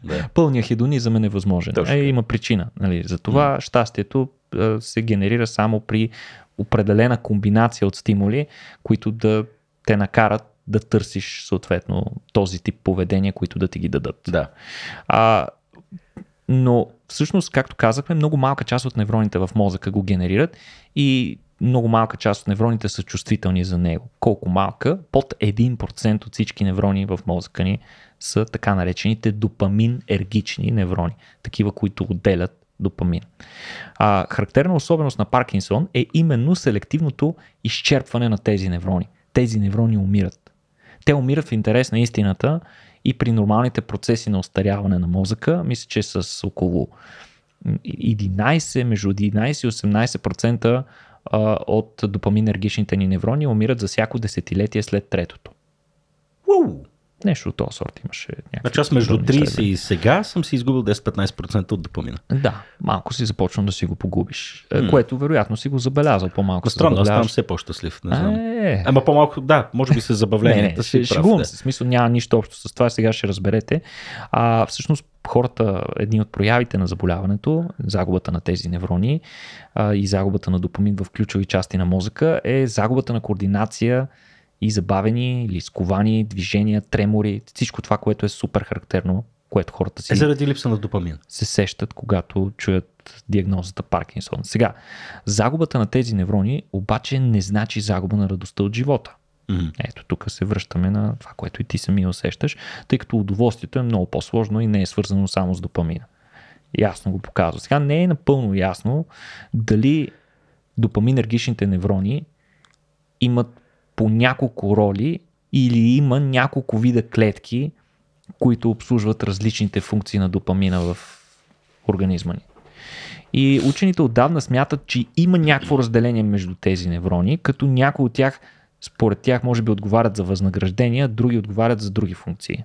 да. Пълният хедонизъм е невъзможен. Е, има причина. Нали? това mm. щастието а, се генерира само при определена комбинация от стимули, които да те накарат да търсиш съответно този тип поведение, които да ти ги дадат. Да. А, но всъщност, както казахме, много малка част от невроните в мозъка го генерират и много малка част от невроните са чувствителни за него. Колко малка? Под 1% от всички неврони в мозъка ни са така наречените допаминергични неврони, такива, които отделят допамин. А, характерна особеност на Паркинсон е именно селективното изчерпване на тези неврони. Тези неврони умират. Те умират в интерес на истината и при нормалните процеси на остаряване на мозъка, мисля, че с около 11, между 11 и 18% а, от допаминергичните ни неврони умират за всяко десетилетие след третото. Уу! Нещо от този сорт имаше. Значи аз между 30 следва. и сега съм си изгубил 10-15% от допамина. Да, малко си започна да си го погубиш. Е, м Което вероятно си го забелязал по-малко. Странно, аз ставам все по-щастлив. Не знам. Е... Ама по-малко, да, може би с забавленията не, не, си. да. се, смисъл няма нищо общо с това, сега ще разберете. А, всъщност хората, едни от проявите на заболяването, загубата на тези неврони а, и загубата на допамин в ключови части на мозъка е загубата на координация и забавени или сковани движения, тремори, всичко това, което е супер характерно, което хората си... Е заради липса на допамин. Се сещат, когато чуят диагнозата Паркинсон. Сега, загубата на тези неврони обаче не значи загуба на радостта от живота. Mm-hmm. Ето, тук се връщаме на това, което и ти сами усещаш, тъй като удоволствието е много по-сложно и не е свързано само с допамина. Ясно го показва. Сега не е напълно ясно дали допаминергичните неврони имат по няколко роли или има няколко вида клетки, които обслужват различните функции на допамина в организма ни. И учените отдавна смятат, че има някакво разделение между тези неврони, като някои от тях според тях може би отговарят за възнаграждения, други отговарят за други функции.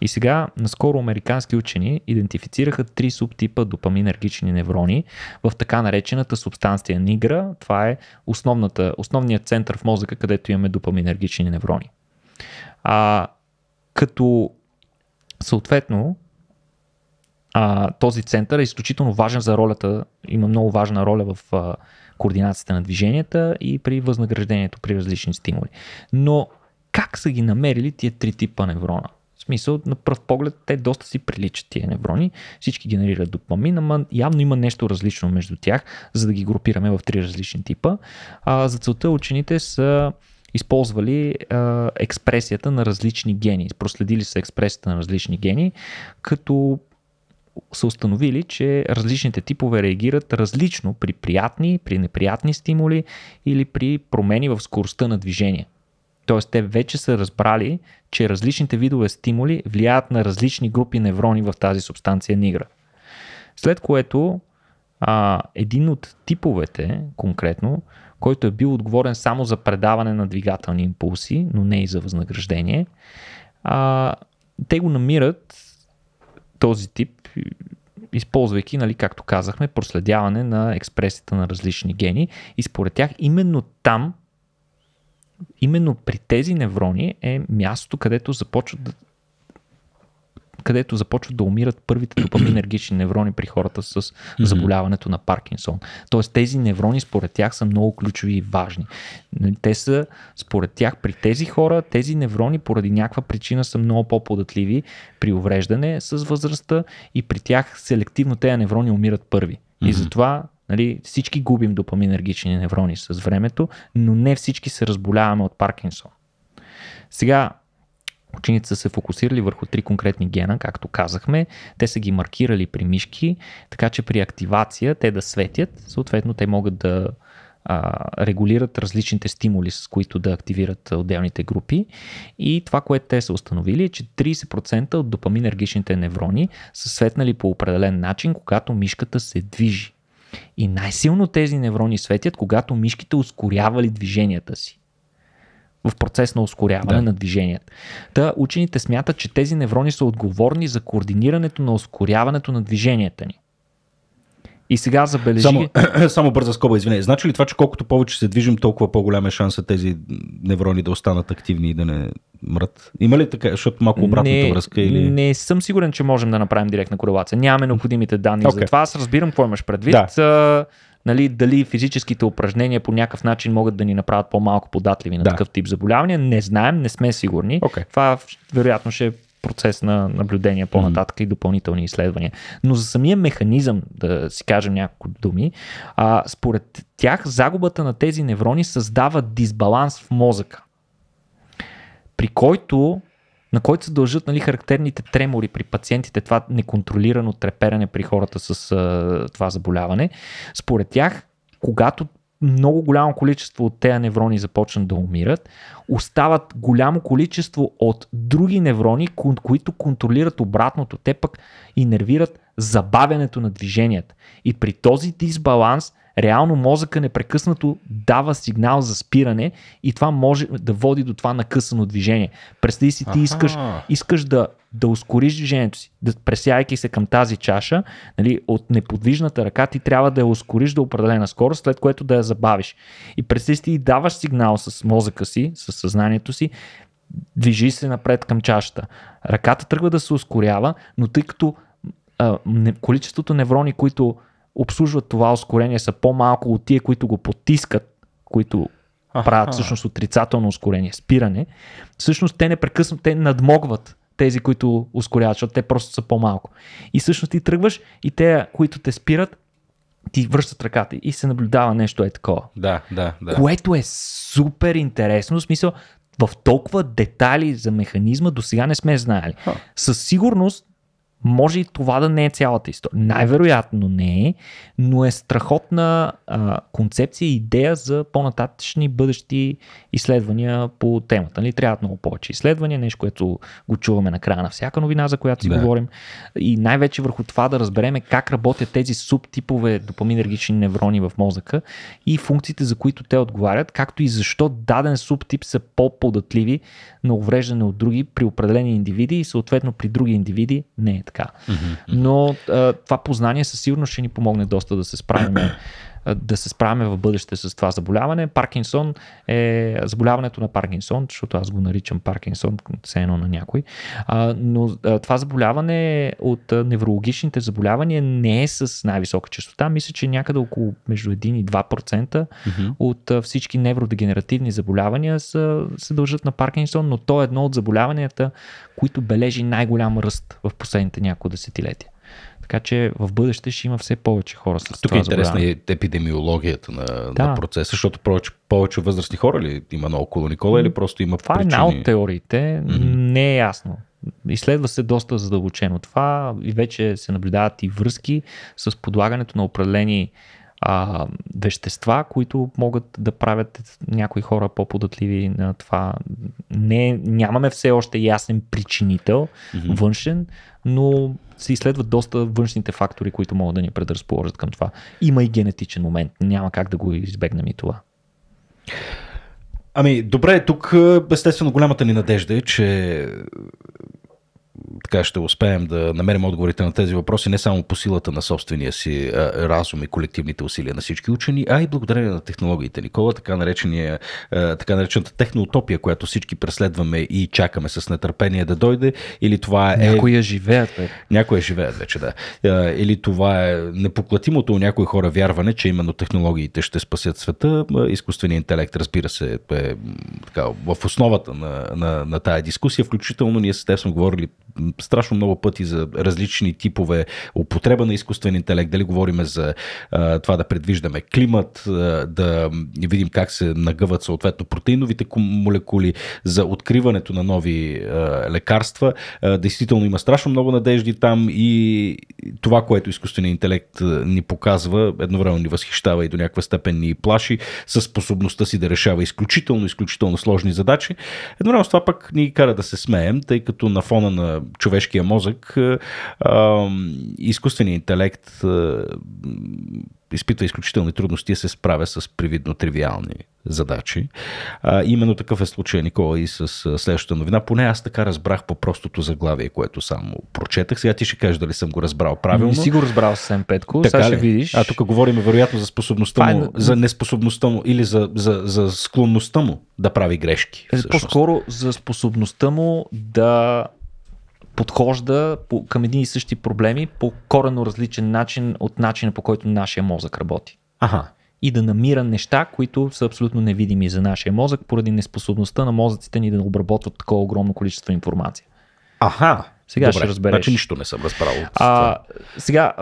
И сега, наскоро американски учени идентифицираха три субтипа допаминергични неврони в така наречената субстанция нигра. Това е основната, основният център в мозъка, където имаме допаминергични неврони. А, като съответно а, този център е изключително важен за ролята, има много важна роля в а, координацията на движенията и при възнаграждението при различни стимули. Но как са ги намерили тия три типа неврона? В смисъл, на пръв поглед те доста си приличат тия неврони, всички генерират допамин, ама явно има нещо различно между тях, за да ги групираме в три различни типа. А, за целта учените са използвали а, експресията на различни гени. Проследили са експресията на различни гени, като са установили, че различните типове реагират различно при приятни, при неприятни стимули или при промени в скоростта на движение. Тоест, те вече са разбрали, че различните видове стимули влияят на различни групи неврони в тази субстанция нигра. След което а, един от типовете, конкретно, който е бил отговорен само за предаване на двигателни импулси, но не и за възнаграждение, а, те го намират този тип използвайки, нали, както казахме, проследяване на експресията на различни гени. И според тях именно там, именно при тези неврони е мястото, където започват да където започват да умират първите допаминергични неврони при хората с заболяването на Паркинсон. Тоест тези неврони според тях са много ключови и важни. Нали, те са, според тях, при тези хора, тези неврони поради някаква причина са много по-податливи при увреждане с възрастта и при тях селективно тези неврони умират първи. И затова Нали, всички губим допаминергични неврони с времето, но не всички се разболяваме от Паркинсон. Сега, Учените са се фокусирали върху три конкретни гена, както казахме. Те са ги маркирали при мишки, така че при активация те да светят, съответно те могат да а, регулират различните стимули, с които да активират отделните групи. И това, което те са установили е, че 30% от допаминергичните неврони са светнали по определен начин, когато мишката се движи. И най-силно тези неврони светят, когато мишките ускорявали движенията си в процес на ускоряване да. на движението. Та учените смятат, че тези неврони са отговорни за координирането на ускоряването на движенията ни. И сега забележи... Само, само бърза скоба, извинете. Значи ли това, че колкото повече се движим, толкова по-голяма е шанса тези неврони да останат активни и да не мрат? Има ли така, защото малко обратната не, връзка? Или... Не съм сигурен, че можем да направим директна корелация. Нямаме необходимите данни okay. за това. Аз разбирам какво имаш предвид. Да нали, дали физическите упражнения по някакъв начин могат да ни направят по-малко податливи на да. такъв тип заболявания. Не знаем, не сме сигурни. Okay. Това вероятно ще е процес на наблюдение по-нататък mm-hmm. и допълнителни изследвания. Но за самия механизъм, да си кажем няколко думи, а, според тях загубата на тези неврони създава дисбаланс в мозъка, при който на който се дължат нали, характерните тремори при пациентите, това неконтролирано треперене при хората с а, това заболяване. Според тях, когато много голямо количество от тези неврони започнат да умират, остават голямо количество от други неврони, които контролират обратното. Те пък инервират забавянето на движението. И при този дисбаланс – реално мозъка непрекъснато дава сигнал за спиране и това може да води до това накъсано движение. Представи си, ти искаш, искаш да, да ускориш движението си, да пресяйки се към тази чаша, нали, от неподвижната ръка ти трябва да я ускориш до определена скорост, след което да я забавиш. И представи си, ти даваш сигнал с мозъка си, с съзнанието си, движи се напред към чашата. Ръката тръгва да се ускорява, но тъй като а, не, количеството неврони, които обслужват това ускорение са по-малко от тия, които го потискат, които Аха. правят всъщност отрицателно ускорение, спиране, всъщност те непрекъснато те надмогват тези, които ускоряват, защото те просто са по-малко. И всъщност ти тръгваш и те, които те спират, ти връщат ръката и се наблюдава нещо е такова. Да, да, да. Което е супер интересно, в смисъл в толкова детали за механизма до сега не сме знаели. Ха. Със сигурност може и това да не е цялата история. Най-вероятно не е, но е страхотна а, концепция и идея за по-нататъчни бъдещи изследвания по темата. Нали? Трябват много повече изследвания, нещо, което го чуваме на края на всяка новина, за която си да. говорим. И най-вече върху това да разбереме как работят тези субтипове допаминергични неврони в мозъка и функциите, за които те отговарят, както и защо даден субтип са по-податливи на увреждане от други при определени индивиди и съответно при други индивиди не е така така. Но а, това познание със сигурност ще ни помогне доста да се справим да се справяме в бъдеще с това заболяване. Паркинсон е заболяването на Паркинсон, защото аз го наричам Паркинсон, все едно на някой. А, но а, това заболяване от неврологичните заболявания не е с най-висока частота. Мисля, че някъде около между 1 и 2% mm-hmm. от всички невродегенеративни заболявания са, се дължат на Паркинсон, но то е едно от заболяванията, които бележи най-голям ръст в последните няколко десетилетия. Така че в бъдеще ще има все повече хора с Тук е това е интересна и епидемиологията на, да. на процеса, защото повече, повече възрастни хора ли има около Никола или просто има това е причини? Това е една от теориите, mm-hmm. не е ясно. Изследва се доста задълбочено това и вече се наблюдават и връзки с подлагането на определени а, вещества, които могат да правят някои хора по-податливи на това. Не, нямаме все още ясен причинител, mm-hmm. външен, но се изследват доста външните фактори, които могат да ни предразположат към това. Има и генетичен момент. Няма как да го избегнем и това. Ами, добре, тук естествено голямата ни надежда е, че така ще успеем да намерим отговорите на тези въпроси не само по силата на собствения си разум и колективните усилия на всички учени, а и благодарение на технологиите. Никола, така, наречения, така наречената техноутопия, която всички преследваме и чакаме с нетърпение да дойде, или това е... Някои я живеят, бе. Някои я живеят вече, да. Или това е непоклатимото у някои хора вярване, че именно технологиите ще спасят света. Изкуственият интелект, разбира се, е така, в основата на, на, на тая дискусия, включително ние с теб сме говорили страшно много пъти за различни типове употреба на изкуствен интелект, дали говорим за а, това да предвиждаме климат, а, да видим как се нагъват съответно протеиновите молекули, за откриването на нови а, лекарства. А, действително има страшно много надежди там и това, което изкуственият интелект ни показва, едновременно ни възхищава и до някаква степен ни плаши с способността си да решава изключително, изключително сложни задачи. Едновременно с това пък ни кара да се смеем, тъй като на фона на човешкия мозък, е, изкуственият интелект е, изпитва изключителни трудности и се справя с привидно тривиални задачи. А, именно такъв е случай, Никола, и с следващата новина. Поне аз така разбрах по простото заглавие, което само прочетах. Сега ти ще кажеш дали съм го разбрал правилно. Не си го разбрал съвсем, Петко. Така сега ще видиш. А тук говорим вероятно за способността му, за неспособността му или за, за, за склонността му да прави грешки. Всъщност. По-скоро за способността му да подхожда по, към един и същи проблеми по корено различен начин от начина по който нашия мозък работи. Ага. И да намира неща, които са абсолютно невидими за нашия мозък, поради неспособността на мозъците ни да обработват такова огромно количество информация. Аха. Сега Добре, ще разбереш. Значи нищо не съм разбрал. А, сега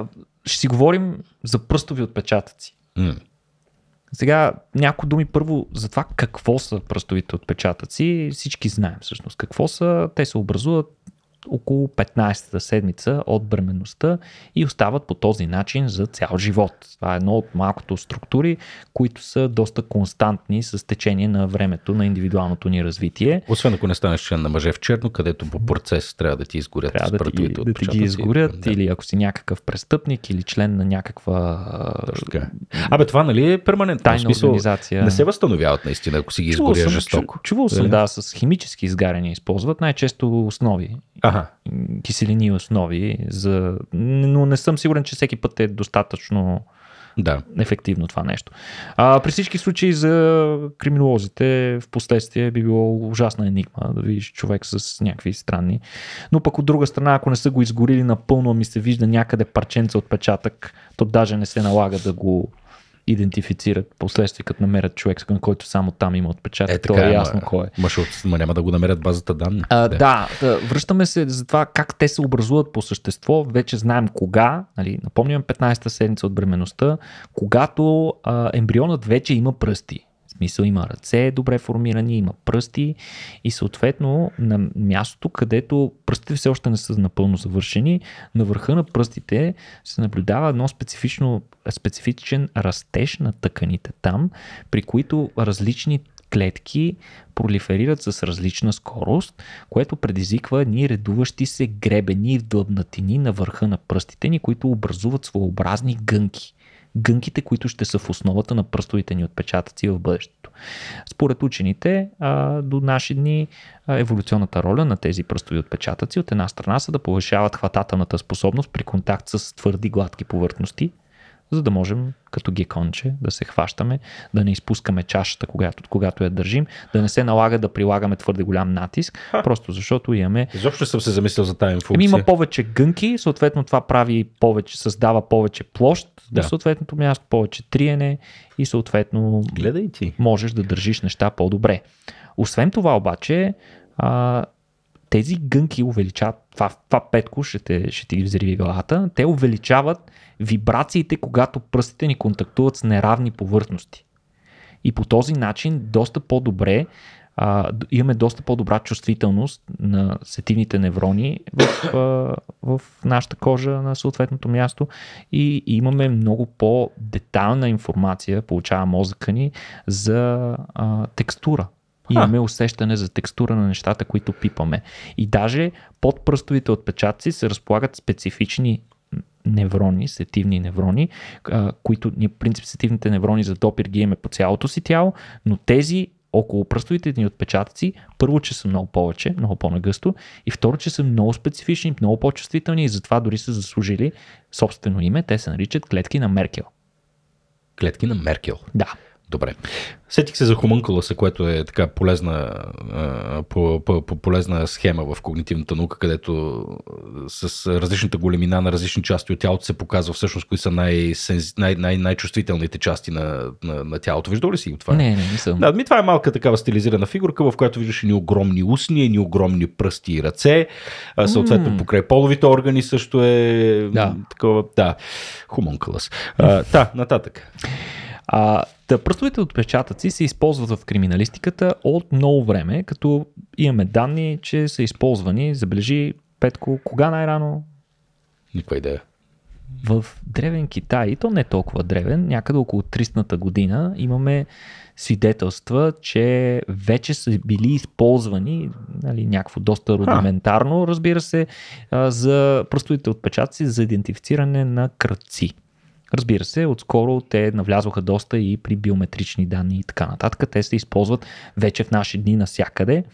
ще си говорим за пръстови отпечатъци. М. Сега някои думи първо за това какво са пръстовите отпечатъци. Всички знаем всъщност какво са. Те се образуват около 15-та седмица от бременността и остават по този начин за цял живот. Това е едно от малкото структури, които са доста константни с течение на времето на индивидуалното ни развитие. Освен ако не станеш член на мъже в черно, където по процес трябва да ти изгорят трябва да ти, да ти ги изгорят, да. или ако си някакъв престъпник или член на някаква... Точно така. Е. Абе, това нали е перманентна Тайна смисъл, организация. Не се възстановяват наистина, ако си ги изгоря жестоко. Чувал съм, нали? да, с химически изгаряния използват най-често основи Ага. киселини и основи, за... но не съм сигурен, че всеки път е достатъчно да. ефективно това нещо. А, при всички случаи за криминолозите в последствие би било ужасна енигма да видиш човек с някакви странни. Но пък от друга страна, ако не са го изгорили напълно, ми се вижда някъде парченца отпечатък, то даже не се налага да го идентифицират последствия, като намерят човек, на който само там има отпечатък. Е, така, то е ясно ма, кой е. Ма, ма няма да го намерят базата данни. А, да. да, да, връщаме се за това как те се образуват по същество. Вече знаем кога, нали, напомням 15-та седмица от бременността, когато а, ембрионът вече има пръсти. В смисъл има ръце, добре формирани, има пръсти и съответно на мястото, където пръстите все още не са напълно завършени, на върха на пръстите се наблюдава едно специфично, специфичен растеж на тъканите там, при които различни клетки пролиферират с различна скорост, което предизвиква ни редуващи се гребени в дълбнатини на върха на пръстите ни, които образуват своеобразни гънки гънките, които ще са в основата на пръстовите ни отпечатъци в бъдещето. Според учените, до наши дни еволюционната роля на тези пръстови отпечатъци от една страна са да повишават хватателната способност при контакт с твърди гладки повърхности, за да можем като геконче да се хващаме, да не изпускаме чашата, когато, когато я държим, да не се налага да прилагаме твърде голям натиск, Ха. просто защото имаме... Изобщо съм се замислил за тази функция. Ами има повече гънки, съответно това прави повече, създава повече площ, да. съответното място, повече триене и съответно Гледай ти. можеш да държиш неща по-добре. Освен това обаче, а, тези гънки увеличават, това, това петко ще, те, ще ти взриви главата, те увеличават вибрациите, когато пръстите ни контактуват с неравни повърхности. И по този начин доста по-добре а, имаме доста по-добра чувствителност на сетивните неврони в, а, в нашата кожа на съответното място и, и имаме много по-детална информация, получава мозъка ни за а, текстура, имаме усещане за текстура на нещата, които пипаме. И даже под пръстовите отпечатци се разполагат специфични неврони, сетивни неврони, които ние принцип сетивните неврони за допир ги имаме по цялото си тяло, но тези около пръстовите ни отпечатъци, първо, че са много повече, много по-нагъсто, и второ, че са много специфични, много по-чувствителни и затова дори са заслужили собствено име. Те се наричат клетки на Меркел. Клетки на Меркел. Да. Добре. Сетих се за хомънкуласа, което е така полезна, по, по, по, полезна схема в когнитивната наука, където с различната големина на различни части от тялото се показва всъщност кои са най- най- най- най-чувствителните части на, на, на тялото. Виждал ли си го това? Не, не, не съм. Да, ми това е малка такава стилизирана фигурка, в която виждаш ни огромни устни, ни огромни пръсти и ръце, а, съответно mm. покрай половите органи също е да. такова. Да, хомънкулас. Та, нататък. А, да, пръстовите отпечатъци се използват в криминалистиката от много време, като имаме данни, че са използвани, забележи Петко, кога най-рано? Никаква идея. В древен Китай, и то не е толкова древен, някъде около 300-та година имаме свидетелства, че вече са били използвани нали, някакво доста рудиментарно, разбира се, за пръстовите отпечатъци за идентифициране на кръци. Разбира се, отскоро те навлязоха доста и при биометрични данни и така нататък. Те се използват вече в наши дни навсякъде,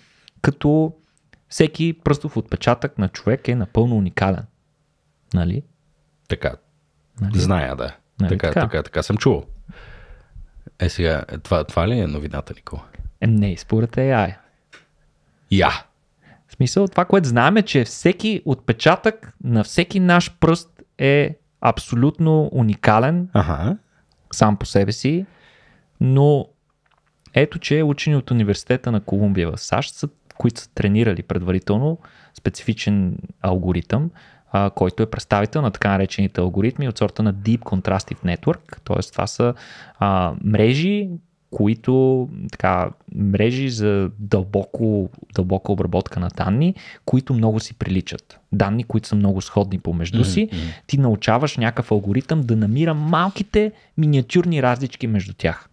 като всеки пръстов отпечатък на човек е напълно уникален. Нали? Така. Нали? Зная, да. Нали, така, така, така, така съм чувал. Е сега, това, това ли е новината, Никола? Е, не, според AI. Я. Yeah. В смисъл, това, което знаем е, че всеки отпечатък на всеки наш пръст е абсолютно уникален ага. сам по себе си, но ето, че учени от университета на Колумбия в САЩ, са, които са тренирали предварително специфичен алгоритъм, а, който е представител на така наречените алгоритми от сорта на Deep Contrastive Network, т.е. това са а, мрежи, които така, мрежи за дълбоко, дълбока обработка на данни, които много си приличат. Данни, които са много сходни помежду mm-hmm. си. Ти научаваш някакъв алгоритъм да намира малките миниатюрни различки между тях.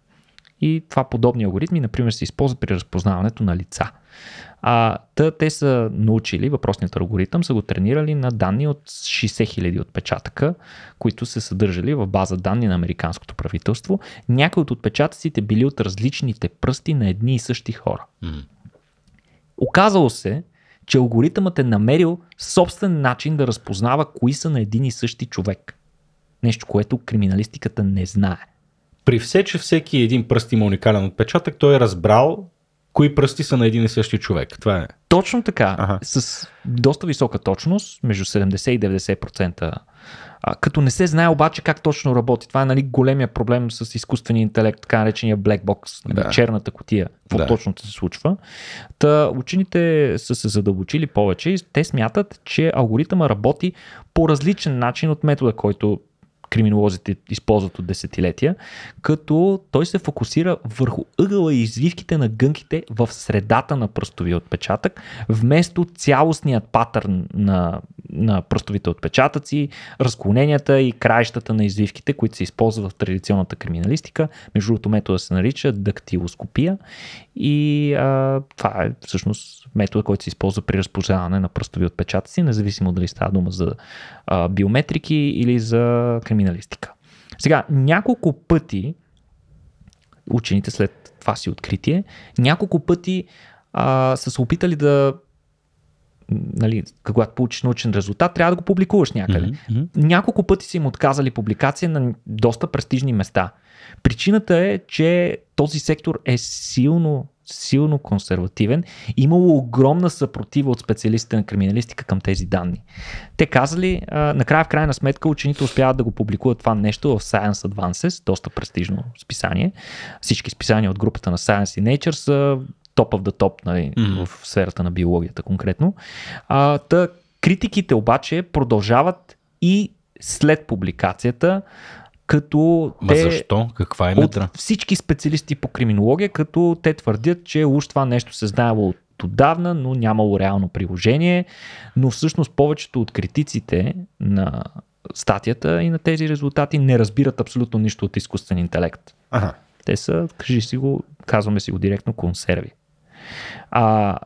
И това подобни алгоритми, например, се използват при разпознаването на лица. А, та, те са научили, въпросният алгоритъм са го тренирали на данни от 60 000 отпечатъка, които се съдържали в база данни на американското правителство. Някои от отпечатъците били от различните пръсти на едни и същи хора. Mm. Оказало се, че алгоритъмът е намерил собствен начин да разпознава кои са на един и същи човек. Нещо, което криминалистиката не знае. При все, че всеки един пръст има уникален отпечатък, той е разбрал кои пръсти са на един и същи човек. Това е. Точно така. Ага. С доста висока точност, между 70 и 90%. А, като не се знае обаче как точно работи. Това е нали, големия проблем с изкуствения интелект, така наречения black box, нали, да. черната котия, какво да. точно се случва. Та, учените са се задълбочили повече и те смятат, че алгоритъма работи по различен начин от метода, който криминолозите използват от десетилетия, като той се фокусира върху ъгъла и извивките на гънките в средата на пръстовия отпечатък, вместо цялостният патърн на, на пръстовите отпечатъци, разклоненията и краищата на извивките, които се използват в традиционната криминалистика. Между другото, метода се нарича дактилоскопия и а, това е всъщност метода, който се използва при разпознаване на пръстови отпечатъци, независимо дали става дума за а, биометрики или за криминалистика криминалистика. Сега, няколко пъти, учените след това си откритие, няколко пъти а, са се опитали да нали, когато получиш научен резултат, трябва да го публикуваш някъде. Mm-hmm. Няколко пъти са им отказали публикация на доста престижни места. Причината е, че този сектор е силно силно консервативен. Имало огромна съпротива от специалистите на криминалистика към тези данни. Те казали, а, накрая в крайна сметка учените успяват да го публикуват това нещо в Science Advances, доста престижно списание. Всички списания от групата на Science и Nature са топ в да топ в сферата на биологията конкретно. А, та, критиките обаче продължават и след публикацията като Ма те, защо? Каква е метра? От всички специалисти по криминология, като те твърдят, че уж това нещо се знаело от отдавна, но нямало реално приложение. Но всъщност повечето от критиците на статията и на тези резултати не разбират абсолютно нищо от изкуствен интелект. Ага. Те са, кажи си го, казваме си го директно, консерви. А,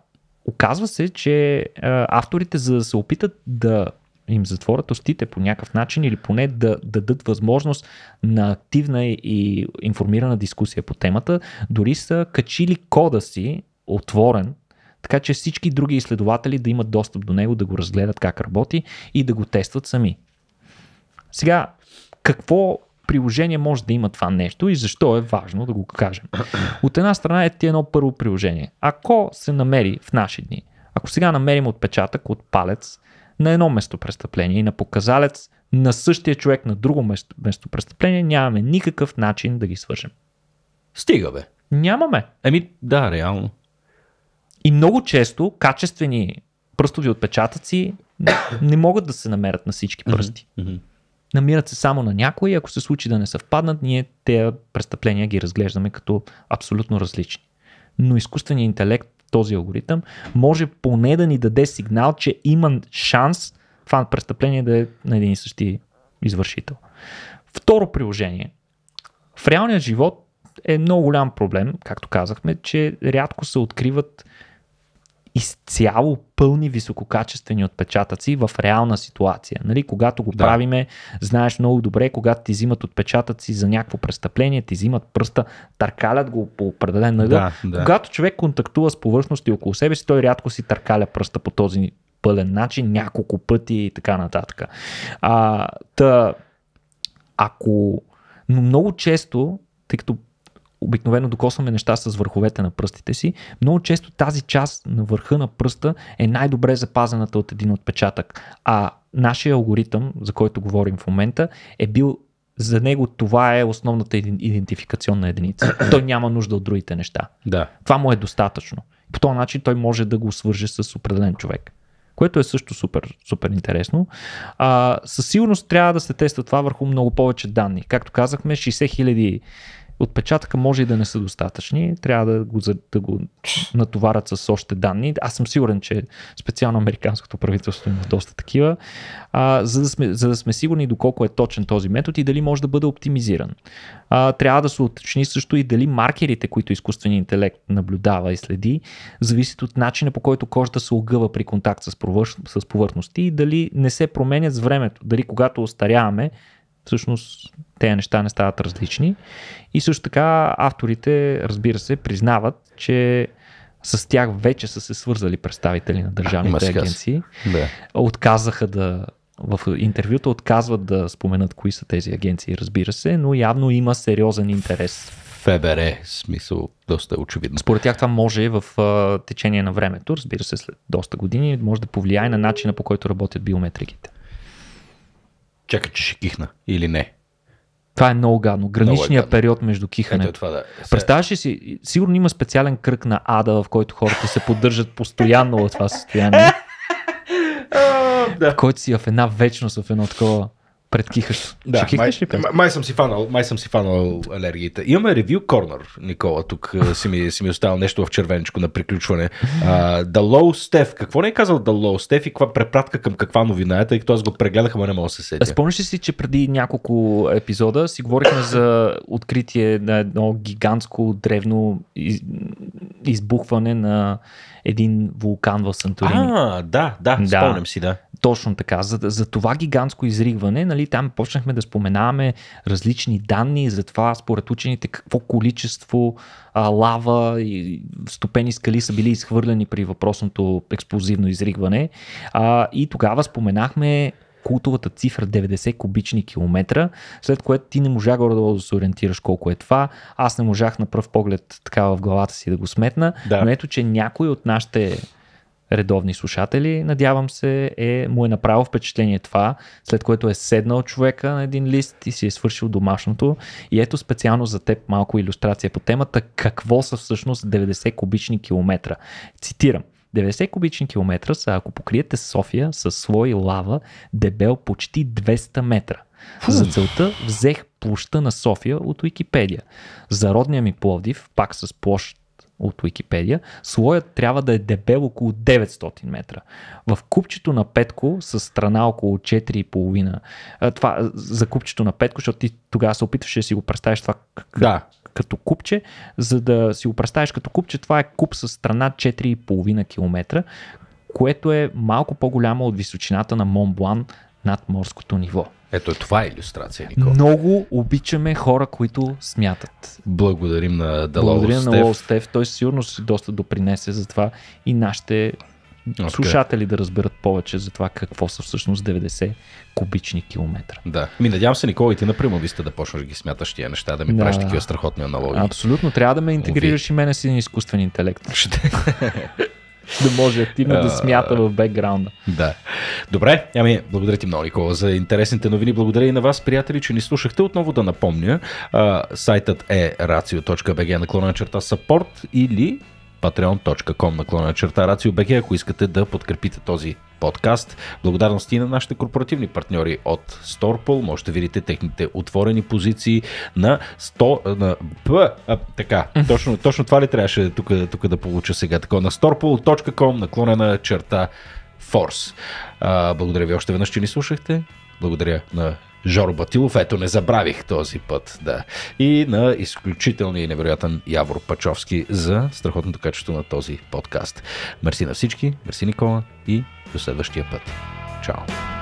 оказва се, че а, авторите, за да се опитат да им затворят устите по някакъв начин или поне да, да дадат възможност на активна и информирана дискусия по темата. Дори са качили кода си отворен, така че всички други изследователи да имат достъп до него, да го разгледат как работи и да го тестват сами. Сега, какво приложение може да има това нещо и защо е важно да го кажем. От една страна е ти едно първо приложение. Ако се намери в наши дни, ако сега намерим отпечатък от палец на едно местопрестъпление и на показалец на същия човек на друго место, местопрестъпление нямаме никакъв начин да ги свържем. Стига бе. Нямаме. Еми да, реално. И много често качествени пръстови отпечатъци не могат да се намерят на всички пръсти. Mm-hmm. Намират се само на някои. Ако се случи да не съвпаднат, ние тези престъпления ги разглеждаме като абсолютно различни. Но изкуственият интелект този алгоритъм, може поне да ни даде сигнал, че има шанс това престъпление да е на един и същи извършител. Второ приложение. В реалния живот е много голям проблем, както казахме, че рядко се откриват изцяло пълни висококачествени отпечатъци в реална ситуация. Нали, когато го да. правиме, знаеш много добре, когато ти взимат отпечатъци за някакво престъпление, ти взимат пръста, търкалят го по определен ъгъл. Да, да. Когато човек контактува с повърхности около себе си, той рядко си търкаля пръста по този пълен начин, няколко пъти и така нататък. А, та, ако, но много често, тъй като обикновено докосваме неща с върховете на пръстите си, много често тази част на върха на пръста е най-добре запазената от един отпечатък. А нашия алгоритъм, за който говорим в момента, е бил за него това е основната идентификационна единица. Той няма нужда от другите неща. Да. Това му е достатъчно. По този начин той може да го свърже с определен човек което е също супер, супер интересно. А, със сигурност трябва да се тества това върху много повече данни. Както казахме, 60 000 отпечатъка може и да не са достатъчни. Трябва да го, да го натоварят с още данни. Аз съм сигурен, че специално американското правителство има доста такива, а, за, да сме, за да сме сигурни доколко е точен този метод и дали може да бъде оптимизиран. А, трябва да се уточни също и дали маркерите, които изкуственият интелект наблюдава и следи, зависят от начина по който кожата се огъва при контакт с, повърш, с повърхности и дали не се променят с времето. Дали когато остаряваме, Всъщност тези неща не стават различни. И също така авторите, разбира се, признават, че с тях вече са се свързали представители на държавните а, агенции. Да. Отказаха да в интервюта отказват да споменат кои са тези агенции, разбира се, но явно има сериозен интерес. ФБР, смисъл, доста очевидно. Според тях това може в а, течение на времето, разбира се, след доста години, може да повлияе на начина по който работят биометриките чака, че ще кихна или не. Това е много гадно. Граничният е гадно. период между кихането. Ето, това да. Се... Представяш ли си, сигурно има специален кръг на ада, в който хората се поддържат постоянно в това състояние. да. който си в една вечност, в едно такова. Предкихаш. Да, май, ли май, май, съм си фанал, май съм си фанал алергията. Имаме ревю корнер, Никола. Тук си ми, си ми е оставил нещо в червеничко на приключване. Uh, The Low Какво не е казал The Low Steph и каква препратка към каква новина е, тъй като аз го прегледах, ама не мога да се сетя. Спомняш ли си, че преди няколко епизода си говорихме за откритие на едно гигантско древно из... избухване на един вулкан в Санторини. А, да, да, да. спомням си, да. Точно така. За, за това гигантско изригване, нали, там почнахме да споменаваме различни данни за това, според учените, какво количество а, лава и стопени скали са били изхвърлени при въпросното експлозивно изригване. А, и тогава споменахме култовата цифра 90 кубични километра, след което ти не можа горе да се ориентираш колко е това. Аз не можах на пръв поглед така в главата си да го сметна, да. но ето, че някой от нашите редовни слушатели, надявам се, е, му е направил впечатление това, след което е седнал човека на един лист и си е свършил домашното. И ето специално за теб малко иллюстрация по темата какво са всъщност 90 кубични километра. Цитирам. 90 кубични километра са, ако покриете София със слой лава, дебел почти 200 метра. Фу. За целта взех площа на София от Википедия. За родния ми Пловдив, пак с площ от Википедия, слоят трябва да е дебел около 900 метра. В купчето на Петко с страна около 4,5, това за купчето на Петко, защото ти тогава се опитваше да си го представиш това да. като купче, за да си го представиш като купче, това е куп с страна 4,5 км, което е малко по голямо от височината на Монблан над морското ниво. Ето това е иллюстрация, Никол. Много обичаме хора, които смятат. Благодарим на Далол Благодарим Стеф. на Лол Стеф. Той сигурно си доста допринесе за това и нашите okay. слушатели да разберат повече за това какво са всъщност 90 кубични километра. Да. Ми надявам се, Никола, и ти ви сте да почнеш да ги смяташ тия неща, да ми да, правиш такива страхотни аналогии. Абсолютно. Трябва да ме интегрираш Уви. и мене си един изкуствен интелект. Ще... да може активно да смята в бекграунда. Да. Добре, ами благодаря ти много, Никола, за интересните новини. Благодаря и на вас, приятели, че ни слушахте. Отново да напомня, а, сайтът е racio.bg наклона черта support или patreon.com наклона черта Рацио RACIOBG, ако искате да подкрепите този подкаст. Благодарности на нашите корпоративни партньори от Storpol. Можете да видите техните отворени позиции на 100... На, а, така, точно, точно това ли трябваше тук, тук да получа сега? Така, на storpol.com наклонена черта Force. А, благодаря ви още веднъж, че ни слушахте. Благодаря на Жоро Батилов. Ето, не забравих този път, да. И на изключителния и невероятен Явор Пачовски за страхотното качество на този подкаст. Мерси на всички, мерси Никола и до следващия път. Чао!